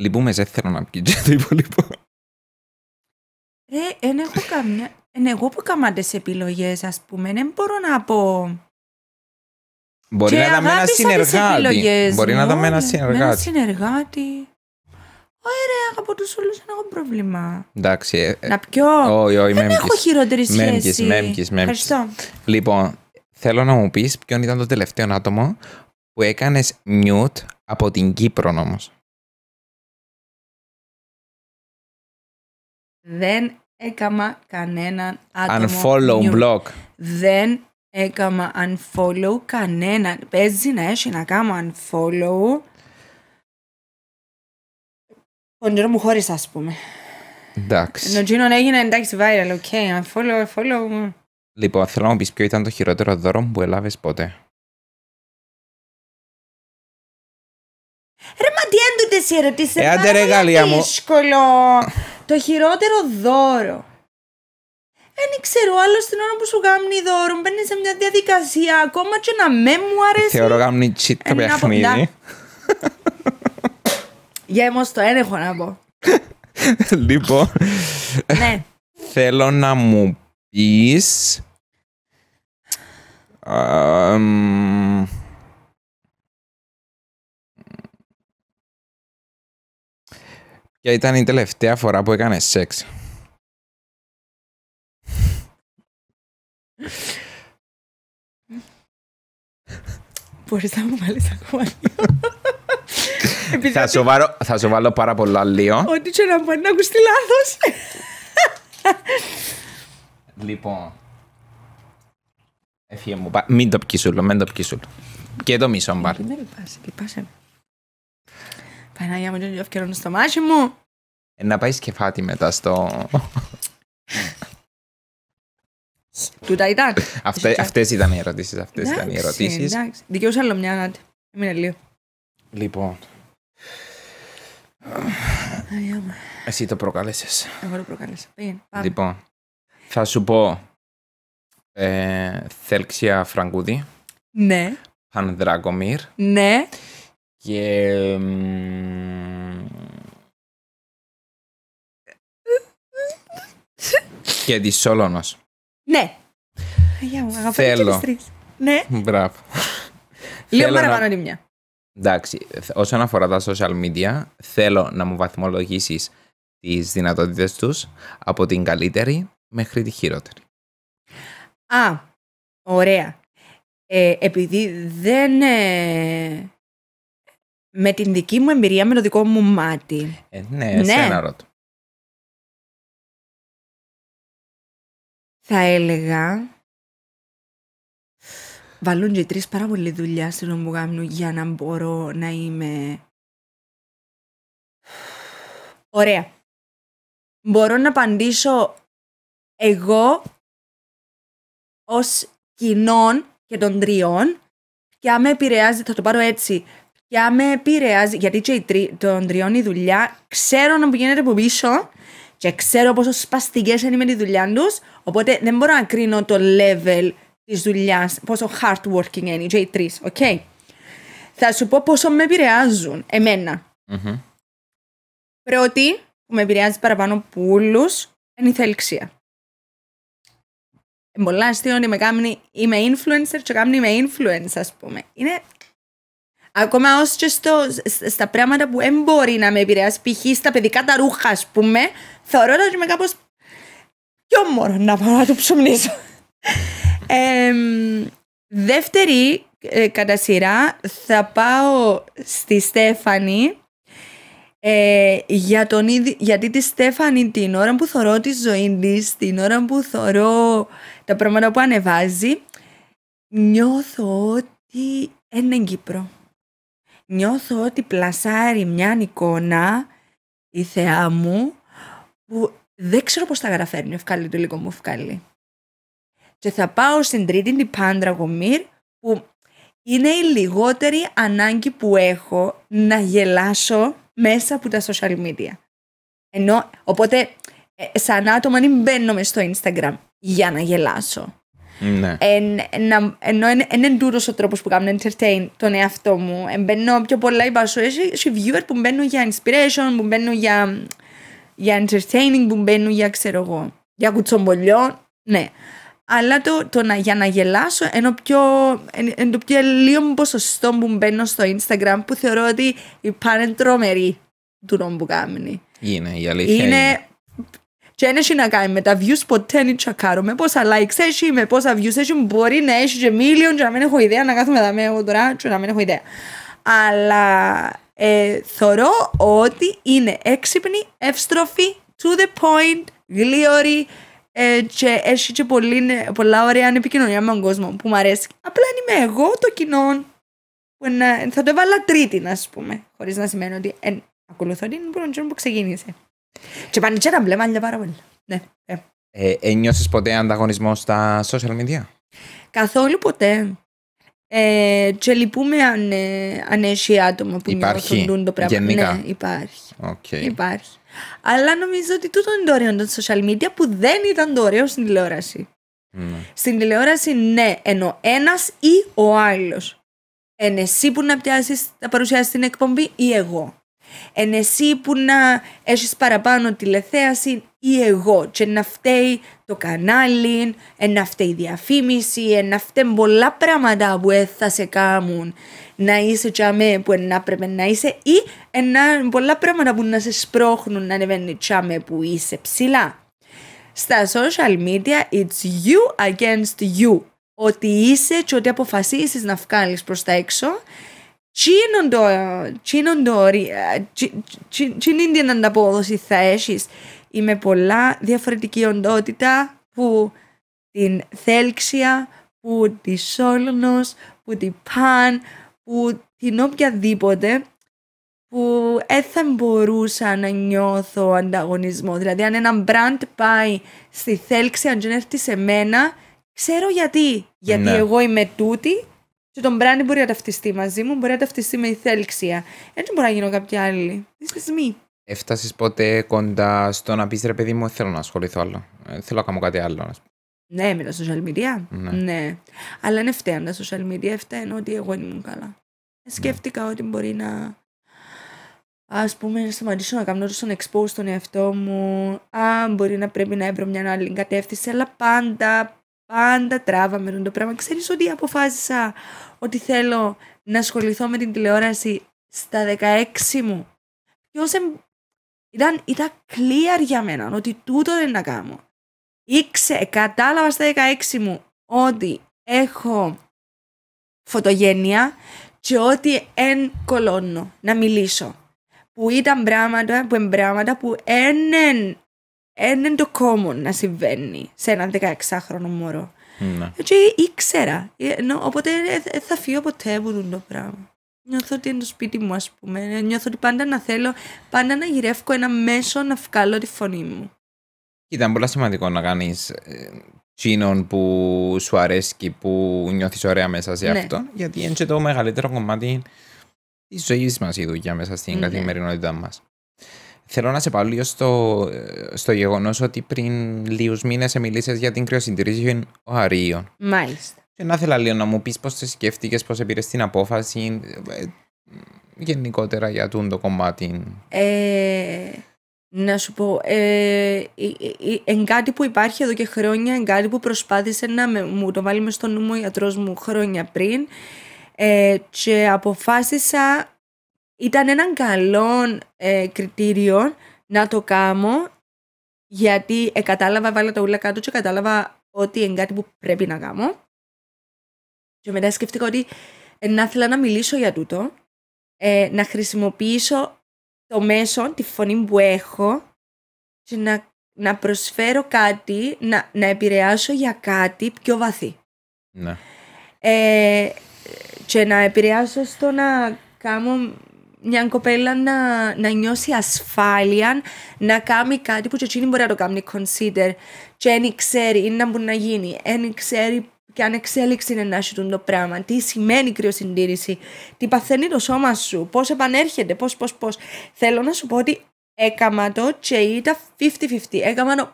Λυπούμε, δεν θέλω να πει και το υπόλοιπο. Ε, εν έχω καμιά... Εν εγώ που έκανα τις επιλογές, ας πούμε, δεν μπορώ να πω...
Μπορεί και να ήταν ναι, με ένα συνεργάτη. Μπορεί να δούμε με ένα συνεργάτη. Με ένα
συνεργάτη. Ωραία, αγαπώ τους όλους, δεν έχω πρόβλημα.
Εντάξει. Ε, ε, να πιω. Όχι, όχι, Δεν έχω χειρότερη σχέση. Μέμκης, μέμκης, Λοιπόν, θέλω να μου πεις ποιον ήταν το τελευταίο άτομο που έκανες νιουτ από την Κύπρο όμως.
Δεν έκαμα κανέναν άτομο. Unfollow, νιου. block. Δεν έκαμα unfollow κανέναν. Παίζει να έχει να κάνω unfollow. Τον μου χώρισα, ας πούμε.
Εντάξει.
Ενώ έγινε εντάξει viral, οκ, okay, unfollow, follow.
Λοιπόν, θέλω να μου πεις ποιο ήταν το χειρότερο δώρο που έλαβες ποτέ.
Ρε, μα τι έντοτε οι ερωτήσεις. Ε, ρε, μου. Δύσκολο. Το χειρότερο δώρο. Δεν ξέρω, άλλο στην ώρα που σου κάνει δώρο, μπαίνεις σε μια διαδικασία ακόμα και να με μου αρέσει.
Θεωρώ κάνει τσιτ το παιχνίδι. Ε,
Για εμάς το έλεγχο να πω.
λοιπόν, ναι. θέλω να μου πεις ε, Και ήταν η τελευταία φορά που έκανε σεξ.
Μπορείς να μου βάλεις ακόμα λίγο. θα, σου
βάλω, θα σου βάλω πάρα πολλά λίγο.
Ό,τι και να μπορεί να ακουστεί λάθος.
λοιπόν. Έφυγε μου. Μην το πιείς μην το πιείς Και το μισό μπαρ.
Λυπάσαι, πάσε. Παναγία μου, λίγο καιρό στο μάτι μου.
Ε, να πάει σκεφάτη μετά στο...
Τούτα ήταν. Αυτές
ήταν οι ερωτήσεις. Αυτές ήταν οι ερωτήσεις.
Εντάξει, δικαιούσα άλλο μια, να Έμεινε λίγο.
Λοιπόν. Εσύ το προκάλεσες.
Εγώ το προκάλεσα. Λοιπόν,
θα σου πω ε, Θέλξια Φραγκούδη. Ναι. Πανδράγκομιρ. Ναι. Και... και τη Σόλωνος.
Ναι. Θέλω. Ναι. Μπράβο. Λίγο παραπάνω είναι μια.
Εντάξει, όσον αφορά τα social media, θέλω να μου βαθμολογήσεις τις δυνατότητες τους από την καλύτερη μέχρι τη χειρότερη.
Α, ωραία. Ε, επειδή δεν. Ε, με την δική μου εμπειρία, με το δικό μου μάτι. Ε, ναι, ναι, ένα ρωτώ. Θα έλεγα... Βαλούν και τρεις πάρα πολλή δουλειά στην ομπογάμνου για να μπορώ να είμαι... Ωραία. Μπορώ να απαντήσω εγώ ως κοινών και των τριών και αν επηρεάζει, θα το πάρω έτσι, και με επηρεάζει, γιατί και τρι, τον τριών η δουλειά, ξέρω να μου από πίσω και ξέρω πόσο σπαστικές είναι με τη δουλειά τους. Οπότε δεν μπορώ να κρίνω το level της δουλειάς, πόσο hard working είναι οι J3, Θα σου πω πόσο με επηρεάζουν εμένα. Mm-hmm. Πρώτη, που με επηρεάζει παραπάνω από όλους, είναι η θέλξια. Πολλά αστείο ότι είμαι influencer και κάμνη είμαι influencer, ας πούμε. Είναι Ακόμα ως και στα πράγματα που δεν μπορεί να με επηρεάσει, π.χ. στα παιδικά τα ρούχα, ας πούμε, θεωρώ ότι είμαι κάπως πιο μόρο να πάω να του ψωμίσω δεύτερη ε, κατά σειρά θα πάω στη Στέφανη ε, για τον γιατί τη Στέφανη την ώρα που θωρώ τη ζωή της, την ώρα που θωρώ τα πράγματα που ανεβάζει νιώθω ότι είναι Κύπρο νιώθω ότι πλασάρει μια εικόνα η θεά μου που δεν ξέρω πώς θα γραφέρνει ο το λίγο μου ευκάλλει. Και θα πάω στην τρίτη την Πάντρα Γομήρ που είναι η λιγότερη ανάγκη που έχω να γελάσω μέσα από τα social media. Ενώ, οπότε, ε, σαν άτομα μην μπαίνω μες στο Instagram για να γελάσω. Ναι. Ενώ ενώ είναι τούτο ο τρόπος που κάνω entertain τον εαυτό μου. Μπαίνω πιο πολλά υπασοέ σε viewer που μπαίνουν για inspiration, που μπαίνουν για, για entertaining, που μπαίνουν για ξέρω εγώ. Για κουτσομπολιό, ναι. Αλλά το, το να, για να γελάσω είναι το πιο λίγο ποσοστό που μπαίνω στο Instagram που θεωρώ ότι υπάρχουν τρομεροί του που κάνουν
Είναι η αλήθεια. Είναι, είναι
και δεν έχει να κάνει με τα views ποτέ δεν τσακάρουμε. Πόσα likes έχει, με πόσα views έχει, μπορεί να έχει και million και να μην έχω ιδέα να κάθομαι εδώ εγώ τώρα και να μην έχω ιδέα. Αλλά ε, θεωρώ ότι είναι έξυπνη, εύστροφη, to the point, γλίωρη ε, και έχει και πολύ, πολλά ωραία ανεπικοινωνία με τον κόσμο που μου αρέσει. Απλά είμαι εγώ το κοινό που να, θα το έβαλα τρίτη, α πούμε. Χωρίς να σημαίνει ότι ε, ακολουθώ την που ξεκίνησε. Και πάνε και τα πάρα πολύ. Ναι. Ε.
Ε, ε ποτέ ανταγωνισμός στα social media?
Καθόλου ποτέ. Ε, και λυπούμε αν, ε, αν έχει άτομα που υπάρχει. νιώθουν το πράγμα. Γενικά. Ναι, υπάρχει. Okay. υπάρχει. Αλλά νομίζω ότι τούτο είναι το ωραίο των social media που δεν ήταν το ωραίο στην τηλεόραση. Mm. Στην τηλεόραση ναι, ενώ ένας ή ο άλλος. Εν εσύ που να πιάσεις να παρουσιάσεις την εκπομπή ή εγώ. Εν εσύ που να έχεις παραπάνω τηλεθέαση ή εγώ και να φταίει το κανάλι, να φταίει η διαφήμιση, να φταίει πολλά πράγματα που ε, θα σε κάνουν να είσαι τσάμε που να πρέπει να είσαι ή να, πολλά πράγματα που να σε σπρώχνουν να ανεβαίνει τσάμε που είσαι ψηλά. Στα social media it's you against you. Ότι είσαι και ότι αποφασίσεις να βγάλεις προς τα έξω τι είναι την ανταπόδοση θα έχει με πολλά διαφορετική οντότητα που την θέλξια, που τη σόλνος, που την παν, που την οποιαδήποτε που δεν θα μπορούσα να νιώθω ανταγωνισμό. Δηλαδή αν ένα μπραντ πάει στη θέλξη αν έρθει σε μένα, ξέρω γιατί. Γιατί εγώ είμαι τούτη και τον Μπράνι μπορεί να ταυτιστεί μαζί μου, μπορεί να ταυτιστεί με η θέλξια. Έτσι μπορεί να γίνω κάποια άλλη. This is me.
Έφτασες ποτέ κοντά στο να πεις ρε παιδί μου, θέλω να ασχοληθώ άλλο. Ε, θέλω να κάνω κάτι άλλο.
Ναι, με τα social media. Ναι. ναι. Αλλά είναι φταία τα social media. φταίνω ότι εγώ ήμουν καλά. Ναι. Σκέφτηκα ότι μπορεί να. Ας πούμε, να σταματήσω να κάνω τον expose στον εαυτό μου. Α, μπορεί να πρέπει να έβρω μια άλλη κατεύθυνση. Αλλά πάντα, Πάντα τράβαμε το πράγμα. Ξέρεις ότι αποφάσισα ότι θέλω να ασχοληθώ με την τηλεόραση στα 16 μου. Και ήταν, ήταν clear για μένα ότι τούτο δεν να κάνω. Ήξε, κατάλαβα στα 16 μου ότι έχω φωτογένεια και ότι εν κολώνω να μιλήσω. Που ήταν πράγματα που, πράγματα που ένεν είναι το common να συμβαίνει σε έναν 16χρονο μωρό. Ναι. Και ήξερα. Ε, οπότε δεν ε, θα φύγω ποτέ από το πράγμα. Νιώθω ότι είναι το σπίτι μου, ας πούμε. Ε, νιώθω ότι πάντα να θέλω, πάντα να γυρεύω ένα μέσο να βγάλω τη φωνή μου.
Ήταν πολύ σημαντικό να κάνεις τσίνων που σου αρέσει, και που νιώθεις ωραία μέσα σε ναι. αυτό. Γιατί είναι το μεγαλύτερο κομμάτι της ζωής μας η δουλειά μέσα στην ναι. καθημερινότητά μας. Θέλω να σε πάω λίγο στο, στο γεγονός ότι πριν λίγους μήνες μιλήσε για την κρυοσυντηρήση Οχαρίων.
Μάλιστα.
Και να ήθελα λίγο να μου πεις πώς τη σκέφτηκες, πώς πήρε την απόφαση, ε, γενικότερα για το κομμάτι.
Ε, να σου πω, ε, ε, ε, εν κάτι που υπάρχει εδώ και χρόνια, εν κάτι που προσπάθησε να με, μου το βάλει μες στο νου μου ο ιατρός μου χρόνια πριν ε, και αποφάσισα ήταν έναν καλό ε, κριτήριο να το κάνω γιατί ε, κατάλαβα, βάλα τα ούλα κάτω και κατάλαβα ότι είναι κάτι που πρέπει να κάνω. Και μετά σκέφτηκα ότι ε, να ήθελα να μιλήσω για τούτο, ε, να χρησιμοποιήσω το μέσο, τη φωνή που έχω και να, προσφέρω κάτι, να, να επηρεάσω για κάτι πιο βαθύ. Ναι. Ε, και να επηρεάσω στο να κάνω μια κοπέλα να, να νιώσει ασφάλεια, να κάνει κάτι που και εκείνη μπορεί να το κάνει consider και δεν ξέρει, είναι να μπορεί να γίνει, δεν ξέρει και αν εξέλιξε είναι να σου το πράγμα, τι σημαίνει κρυοσυντήρηση, τι παθαίνει το σώμα σου, πώς επανέρχεται, πώς, πώς πώς, Θέλω να σου πω ότι έκαμα το και ήταν 50-50, έκαμα το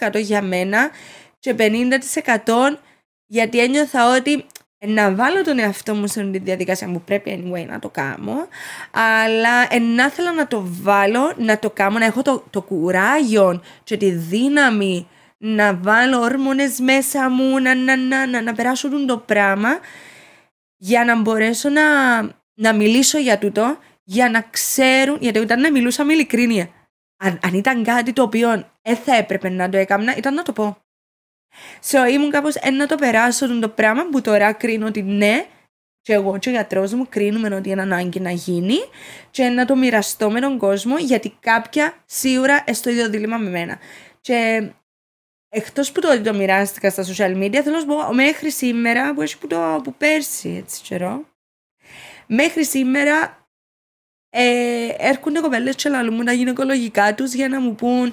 50% για μένα και 50% γιατί ένιωθα ότι ε, να βάλω τον εαυτό μου στην διαδικασία μου πρέπει anyway να το κάνω, αλλά ε, να θέλω να το βάλω, να το κάνω, να έχω το, το κουράγιο και τη δύναμη να βάλω όρμονες μέσα μου, να, να, να, να, να περάσω το πράγμα για να μπορέσω να, να μιλήσω για τούτο, για να ξέρουν, γιατί όταν μιλούσαμε ειλικρίνεια, αν, αν ήταν κάτι το οποίο δεν θα έπρεπε να το έκανα, ήταν να το πω. So, ήμουν κάπως ε, να το περάσω το πράγμα που τώρα κρίνω ότι ναι, και εγώ και ο γιατρός μου κρίνουμε ότι είναι ανάγκη να γίνει και να το μοιραστώ με τον κόσμο γιατί κάποια σίγουρα στο ίδιο δίλημα με μένα. Και εκτός που το, το μοιράστηκα στα social media, θέλω να σου πω μέχρι σήμερα που έχει που, το, που πέρσι, έτσι καιρό, μέχρι σήμερα ε, έρχονται κοπέλες και τα γυναικολογικά τους για να μου πούν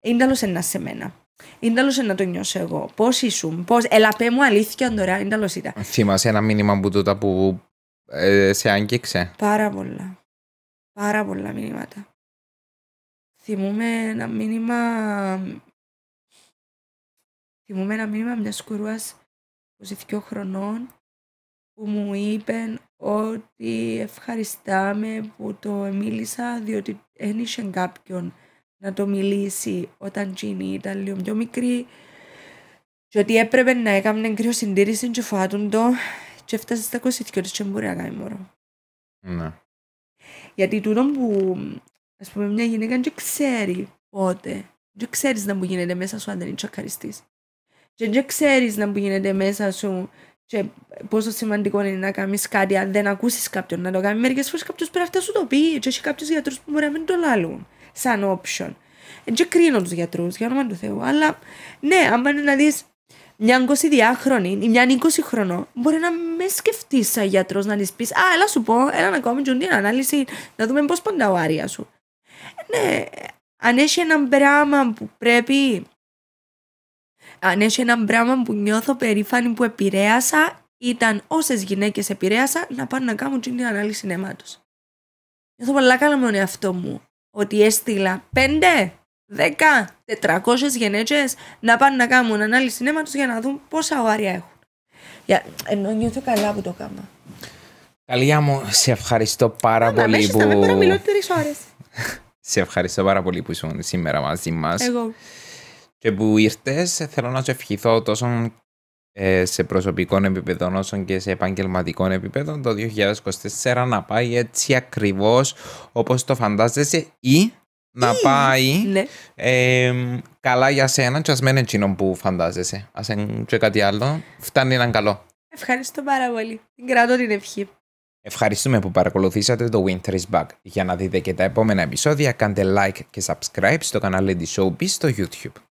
είναι τέλο ένας σε μένα. Είναι τέλο να το νιώσω εγώ. Πώς ήσουν, πώς. Ελαπέ μου αλήθεια τώρα, είναι τέλο ήταν.
Θυμάσαι ένα μήνυμα που τούτα που ε, σε άγγιξε.
Πάρα πολλά. Πάρα πολλά μηνύματα. Θυμούμε ένα μήνυμα. Θυμούμε ένα μήνυμα μιας κουρούα 22 χρονών που μου είπε ότι ευχαριστάμε που το μίλησα διότι ένιξε κάποιον να το μιλήσει όταν τσίνη ήταν λίγο πιο μικρή και ότι έπρεπε να έκανε κρυοσυντήρηση και φάτουν το και έφτασε στα 22 της και μπορεί να κάνει μωρό. Ναι. Γιατί τούτο που ας πούμε μια γυναίκα δεν ξέρει πότε δεν ξέρεις να μου γίνεται μέσα σου αν δεν είναι τσοκαριστής Και δεν ξέρεις να μου γίνεται μέσα σου και πόσο σημαντικό είναι να κάνεις κάτι αν δεν ακούσεις κάποιον να το κάνει. μερικές φορές κάποιος πρέπει να σου το πει. Και έχει κάποιους γιατρούς που μπορεί να μην το λάλλουν σαν option. Δεν κρίνω τους γιατρούς, για όνομα του Θεού. Αλλά ναι, αν πάνε να δεις μια 20 χρονη ή μια 20χρονο, μπορεί να μες σκεφτείς σαν γιατρός να της πεις Α, έλα σου πω, έλα να κάνουμε την ανάλυση, να δούμε πώς παντά ο άρια σου. Ναι, αν έχει ένα πράγμα που πρέπει. Αν έχει ένα πράγμα που νιώθω περήφανη που επηρέασα, ήταν όσες γυναίκες επηρέασα να πάνε να κάνουν την ανάλυση νεμάτου. Νιώθω πολύ καλά με τον εαυτό μου ότι έστειλα 5, 10, 400 γενέτσε να πάνε να κάνουν ανάλυση νέματος για να δουν πόσα ωάρια έχουν. Για... Ενώ νιώθω καλά που το κάνω.
Καλιά μου, σε ευχαριστώ πάρα Άμα, πολύ που... μιλώ με ώρες. σε ευχαριστώ πάρα πολύ που ήσουν σήμερα μαζί μας. Εγώ. Και που ήρθες, θέλω να σου ευχηθώ τόσο ε, σε προσωπικών επιπεδών όσων και σε επαγγελματικών επιπεδών το 2024 να πάει έτσι ακριβώς όπως το φαντάζεσαι ή να ή, πάει ναι. ε, καλά για σένα και ας μένει εκείνο που φαντάζεσαι. Ας και κάτι άλλο. Φτάνει έναν καλό.
Ευχαριστώ πάρα πολύ. Την κρατώ την ευχή.
Ευχαριστούμε που παρακολουθήσατε το Winter is Back. Για να δείτε και τα επόμενα επεισόδια κάντε like και subscribe στο κανάλι της Showbiz στο YouTube.